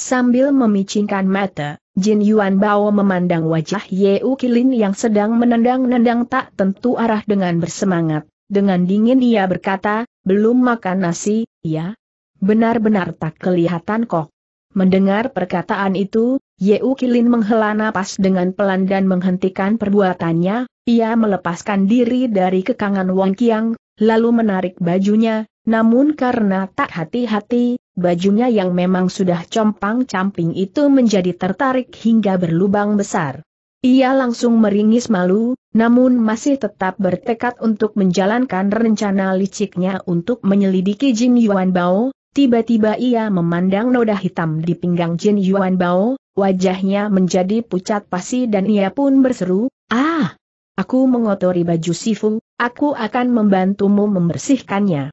Sambil memicingkan mata, Jin Yuan Bao memandang wajah U Kilin yang sedang menendang-nendang tak tentu arah dengan bersemangat. Dengan dingin ia berkata, belum makan nasi, ya? Benar-benar tak kelihatan kok. Mendengar perkataan itu, Yeu Kilin menghela napas dengan pelan dan menghentikan perbuatannya, ia melepaskan diri dari kekangan Wang Qiang, lalu menarik bajunya, namun karena tak hati-hati, bajunya yang memang sudah compang-camping itu menjadi tertarik hingga berlubang besar. Ia langsung meringis malu, namun masih tetap bertekad untuk menjalankan rencana liciknya untuk menyelidiki Jin Yuan Bao, Tiba-tiba ia memandang noda hitam di pinggang Jin Yuan Bao, wajahnya menjadi pucat pasi dan ia pun berseru, Ah! Aku mengotori baju Sifu, aku akan membantumu membersihkannya.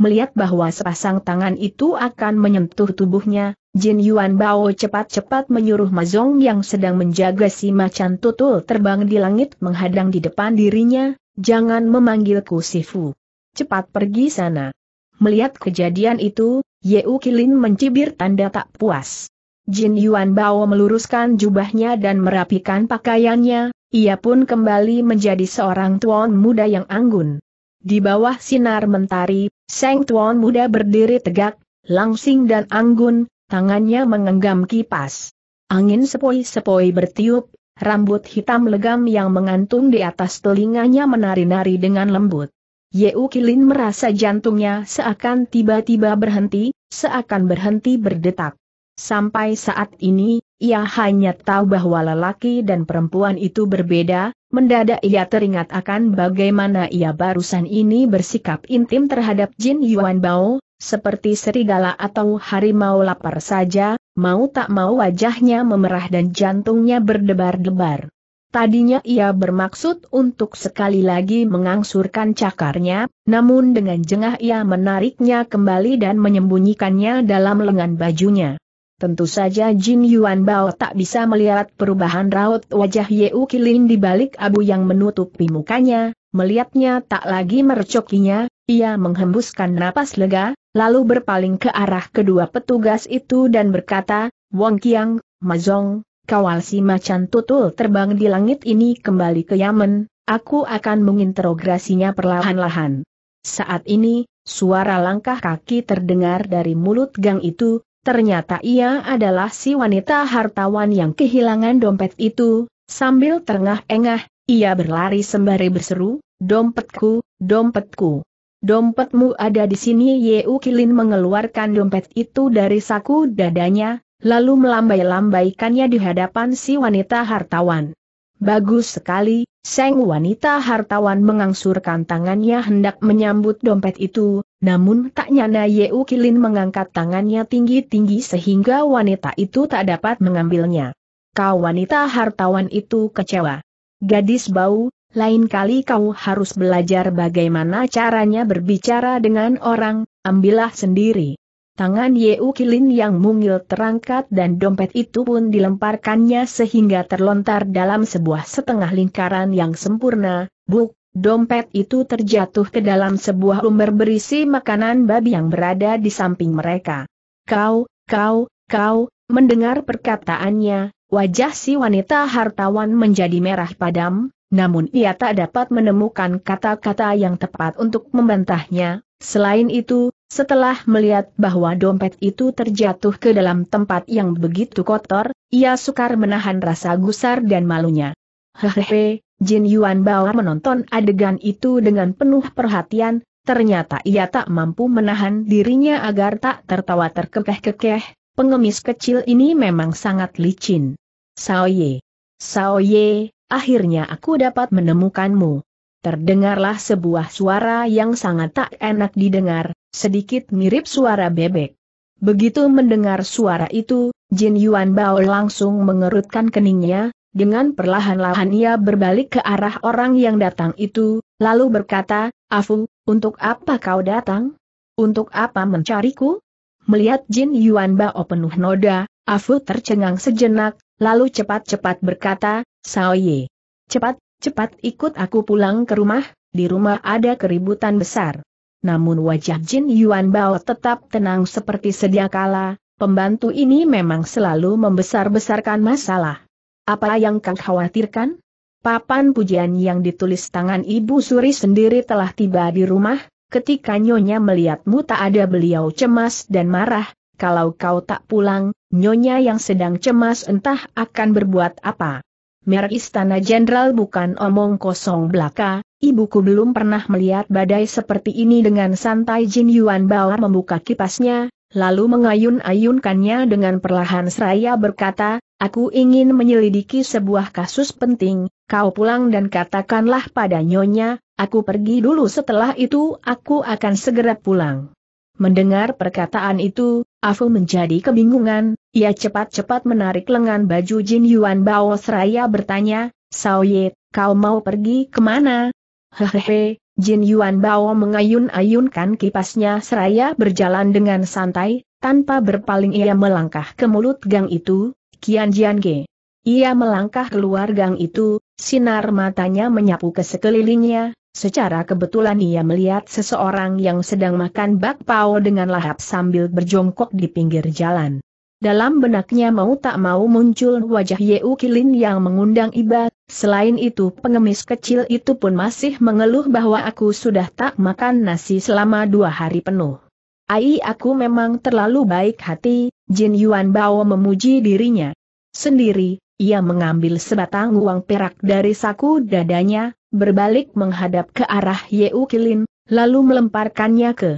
Melihat bahwa sepasang tangan itu akan menyentuh tubuhnya, Jin Yuan Bao cepat-cepat menyuruh Mazong yang sedang menjaga si macan tutul terbang di langit menghadang di depan dirinya, jangan memanggilku Sifu. Cepat pergi sana. Melihat kejadian itu, Yeu Kilin mencibir tanda tak puas. Jin Yuan Bao meluruskan jubahnya dan merapikan pakaiannya, ia pun kembali menjadi seorang tuan muda yang anggun. Di bawah sinar mentari, Seng Tuan muda berdiri tegak, langsing dan anggun, tangannya mengenggam kipas. Angin sepoi-sepoi bertiup, rambut hitam legam yang mengantung di atas telinganya menari-nari dengan lembut. Yeukilin Kilin merasa jantungnya seakan tiba-tiba berhenti, seakan berhenti berdetak. Sampai saat ini, ia hanya tahu bahwa lelaki dan perempuan itu berbeda, mendadak ia teringat akan bagaimana ia barusan ini bersikap intim terhadap Jin Yuan Bao, seperti serigala atau harimau lapar saja, mau tak mau wajahnya memerah dan jantungnya berdebar-debar. Tadinya ia bermaksud untuk sekali lagi mengangsurkan cakarnya, namun dengan jengah ia menariknya kembali dan menyembunyikannya dalam lengan bajunya. Tentu saja Jin Yuan Bao tak bisa melihat perubahan raut wajah U Kilin di balik abu yang menutupi mukanya, melihatnya tak lagi mercokinya, ia menghembuskan napas lega, lalu berpaling ke arah kedua petugas itu dan berkata, Wong Kiang, Mazong, kawal si macan tutul terbang di langit ini kembali ke Yaman, aku akan menginterogasinya perlahan-lahan. Saat ini, suara langkah kaki terdengar dari mulut gang itu, ternyata ia adalah si wanita hartawan yang kehilangan dompet itu, sambil terengah-engah, ia berlari sembari berseru, dompetku, dompetku. Dompetmu ada di sini Yeu Kilin mengeluarkan dompet itu dari saku dadanya, lalu melambai-lambaikannya di hadapan si wanita hartawan. Bagus sekali, sang wanita hartawan mengangsurkan tangannya hendak menyambut dompet itu, namun tak nyana Yeu Kilin mengangkat tangannya tinggi-tinggi sehingga wanita itu tak dapat mengambilnya. Kau wanita hartawan itu kecewa. Gadis bau, lain kali kau harus belajar bagaimana caranya berbicara dengan orang, ambillah sendiri. Tangan Yeu Kilin yang mungil terangkat dan dompet itu pun dilemparkannya sehingga terlontar dalam sebuah setengah lingkaran yang sempurna, buk, dompet itu terjatuh ke dalam sebuah umber berisi makanan babi yang berada di samping mereka. Kau, kau, kau, mendengar perkataannya, wajah si wanita hartawan menjadi merah padam, namun ia tak dapat menemukan kata-kata yang tepat untuk membantahnya, selain itu, setelah melihat bahwa dompet itu terjatuh ke dalam tempat yang begitu kotor, ia sukar menahan rasa gusar dan malunya. Hehehe, Jin Yuan Bao menonton adegan itu dengan penuh perhatian, ternyata ia tak mampu menahan dirinya agar tak tertawa terkekeh-kekeh, pengemis kecil ini memang sangat licin. Sao Ye, Sao Ye, akhirnya aku dapat menemukanmu. Terdengarlah sebuah suara yang sangat tak enak didengar, Sedikit mirip suara bebek. Begitu mendengar suara itu, Jin Yuan Bao langsung mengerutkan keningnya, dengan perlahan-lahan ia berbalik ke arah orang yang datang itu, lalu berkata, Afu, untuk apa kau datang? Untuk apa mencariku? Melihat Jin Yuan Bao penuh noda, Afu tercengang sejenak, lalu cepat-cepat berkata, Sao Ye, Cepat, cepat ikut aku pulang ke rumah, di rumah ada keributan besar namun wajah Jin Yuan Bao tetap tenang seperti sedia kala, pembantu ini memang selalu membesar-besarkan masalah. Apa yang Kang khawatirkan? Papan pujian yang ditulis tangan Ibu Suri sendiri telah tiba di rumah, ketika Nyonya melihatmu tak ada beliau cemas dan marah, kalau kau tak pulang, Nyonya yang sedang cemas entah akan berbuat apa merek Istana Jenderal bukan omong kosong belaka, ibuku belum pernah melihat badai seperti ini dengan santai Jin Yuan Bawa membuka kipasnya, lalu mengayun-ayunkannya dengan perlahan seraya berkata, aku ingin menyelidiki sebuah kasus penting, kau pulang dan katakanlah pada nyonya, aku pergi dulu setelah itu aku akan segera pulang. Mendengar perkataan itu, Afu menjadi kebingungan, ia cepat-cepat menarik lengan baju Jin Yuan Bao seraya bertanya, Sao Ye, kau mau pergi kemana? Hehehe, Jin Yuan Bao mengayun-ayunkan kipasnya seraya berjalan dengan santai, tanpa berpaling ia melangkah ke mulut gang itu, Kian Jian Ge. Ia melangkah keluar gang itu, sinar matanya menyapu ke sekelilingnya, Secara kebetulan ia melihat seseorang yang sedang makan bakpao dengan lahap sambil berjongkok di pinggir jalan. Dalam benaknya mau tak mau muncul wajah Yeu Kilin yang mengundang iba, selain itu pengemis kecil itu pun masih mengeluh bahwa aku sudah tak makan nasi selama dua hari penuh. Ai aku memang terlalu baik hati, Jin Yuan Bao memuji dirinya. Sendiri, ia mengambil sebatang uang perak dari saku dadanya, berbalik menghadap ke arah Yeu Kilin, lalu melemparkannya ke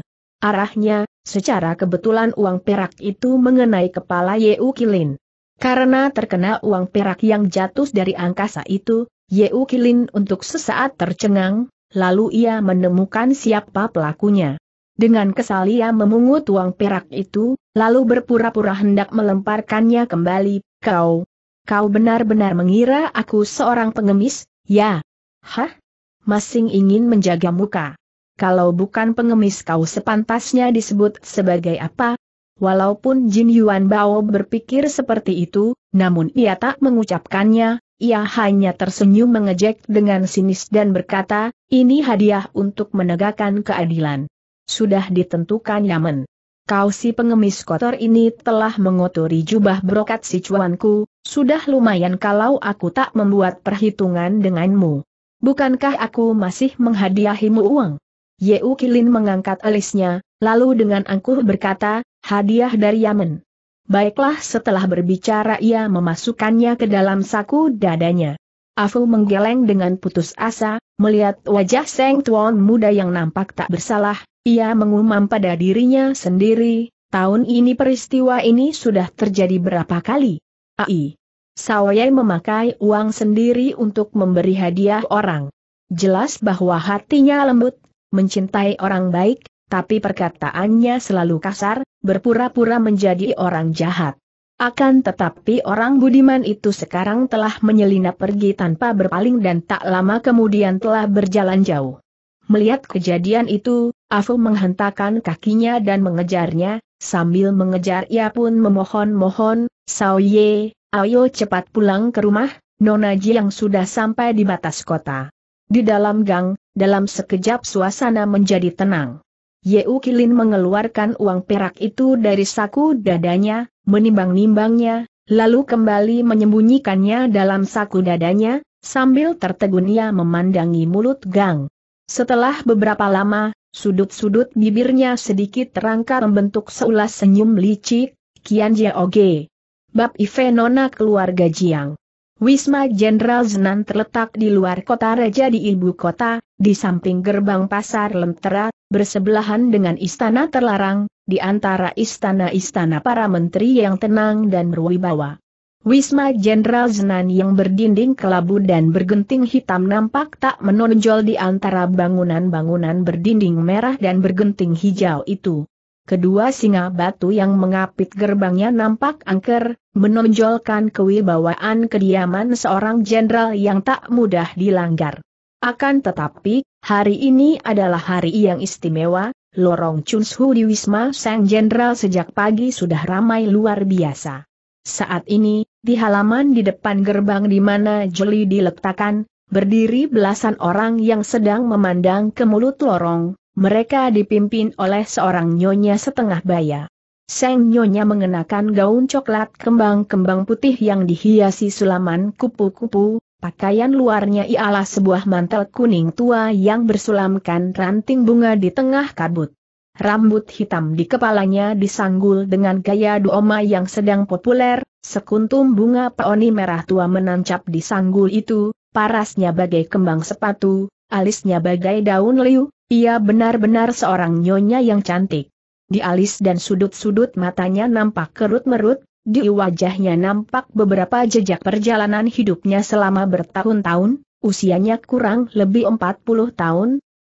arahnya, secara kebetulan uang perak itu mengenai kepala Yeu Kilin. Karena terkena uang perak yang jatuh dari angkasa itu, Yeu Kilin untuk sesaat tercengang, lalu ia menemukan siapa pelakunya. Dengan kesal ia memungut uang perak itu, lalu berpura-pura hendak melemparkannya kembali, kau. Kau benar-benar mengira aku seorang pengemis, ya, Hah? Masing ingin menjaga muka. Kalau bukan pengemis kau sepantasnya disebut sebagai apa? Walaupun Jin Yuan Bao berpikir seperti itu, namun ia tak mengucapkannya, ia hanya tersenyum mengejek dengan sinis dan berkata, ini hadiah untuk menegakkan keadilan. Sudah ditentukan Yamen. Kau si pengemis kotor ini telah mengotori jubah brokat si cuanku, sudah lumayan kalau aku tak membuat perhitungan denganmu. Bukankah aku masih menghadiahimu uang? Yeu Kilin mengangkat alisnya, lalu dengan angkuh berkata, hadiah dari Yamen. Baiklah setelah berbicara ia memasukkannya ke dalam saku dadanya. Afu menggeleng dengan putus asa, melihat wajah Seng Tuan muda yang nampak tak bersalah, ia mengumam pada dirinya sendiri, tahun ini peristiwa ini sudah terjadi berapa kali? Ai, Saoye memakai uang sendiri untuk memberi hadiah orang. Jelas bahwa hatinya lembut, mencintai orang baik, tapi perkataannya selalu kasar, berpura-pura menjadi orang jahat. Akan tetapi orang budiman itu sekarang telah menyelinap pergi tanpa berpaling dan tak lama kemudian telah berjalan jauh. Melihat kejadian itu, Afu menghentakkan kakinya dan mengejarnya, sambil mengejar ia pun memohon-mohon, Sao Ye, Ayo cepat pulang ke rumah, Nona yang sudah sampai di batas kota. Di dalam gang, dalam sekejap suasana menjadi tenang. Yeu Kilin mengeluarkan uang perak itu dari saku dadanya, menimbang-nimbangnya, lalu kembali menyembunyikannya dalam saku dadanya, sambil tertegun ia memandangi mulut gang. Setelah beberapa lama, sudut-sudut bibirnya sedikit terangkat membentuk seulas senyum licik, Kian Oge. Bab Ivenona keluarga Jiang. Wisma Jenderal Zenan terletak di luar kota raja di ibu kota, di samping gerbang pasar Lentera, bersebelahan dengan istana terlarang, di antara istana-istana para menteri yang tenang dan berwibawa. Wisma Jenderal Zenan yang berdinding kelabu dan bergenting hitam nampak tak menonjol di antara bangunan-bangunan berdinding merah dan bergenting hijau itu. Kedua singa batu yang mengapit gerbangnya nampak angker, menonjolkan kewibawaan kediaman seorang jenderal yang tak mudah dilanggar. Akan tetapi, hari ini adalah hari yang istimewa, lorong Chunshu di Wisma Sang Jenderal sejak pagi sudah ramai luar biasa. Saat ini, di halaman di depan gerbang di mana Jolie diletakkan, berdiri belasan orang yang sedang memandang ke mulut lorong, mereka dipimpin oleh seorang nyonya setengah baya. Seng nyonya mengenakan gaun coklat kembang-kembang putih yang dihiasi sulaman kupu-kupu, pakaian luarnya ialah sebuah mantel kuning tua yang bersulamkan ranting bunga di tengah kabut. Rambut hitam di kepalanya disanggul dengan gaya duoma yang sedang populer, sekuntum bunga peoni merah tua menancap di sanggul itu, parasnya bagai kembang sepatu, alisnya bagai daun liu, ia benar-benar seorang nyonya yang cantik. Di alis dan sudut-sudut matanya nampak kerut-merut, di wajahnya nampak beberapa jejak perjalanan hidupnya selama bertahun-tahun, usianya kurang lebih 40 tahun.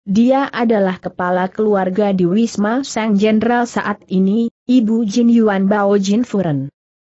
Dia adalah kepala keluarga di Wisma Sang Jenderal saat ini, Ibu Jin Yuan Bao Jin Furen.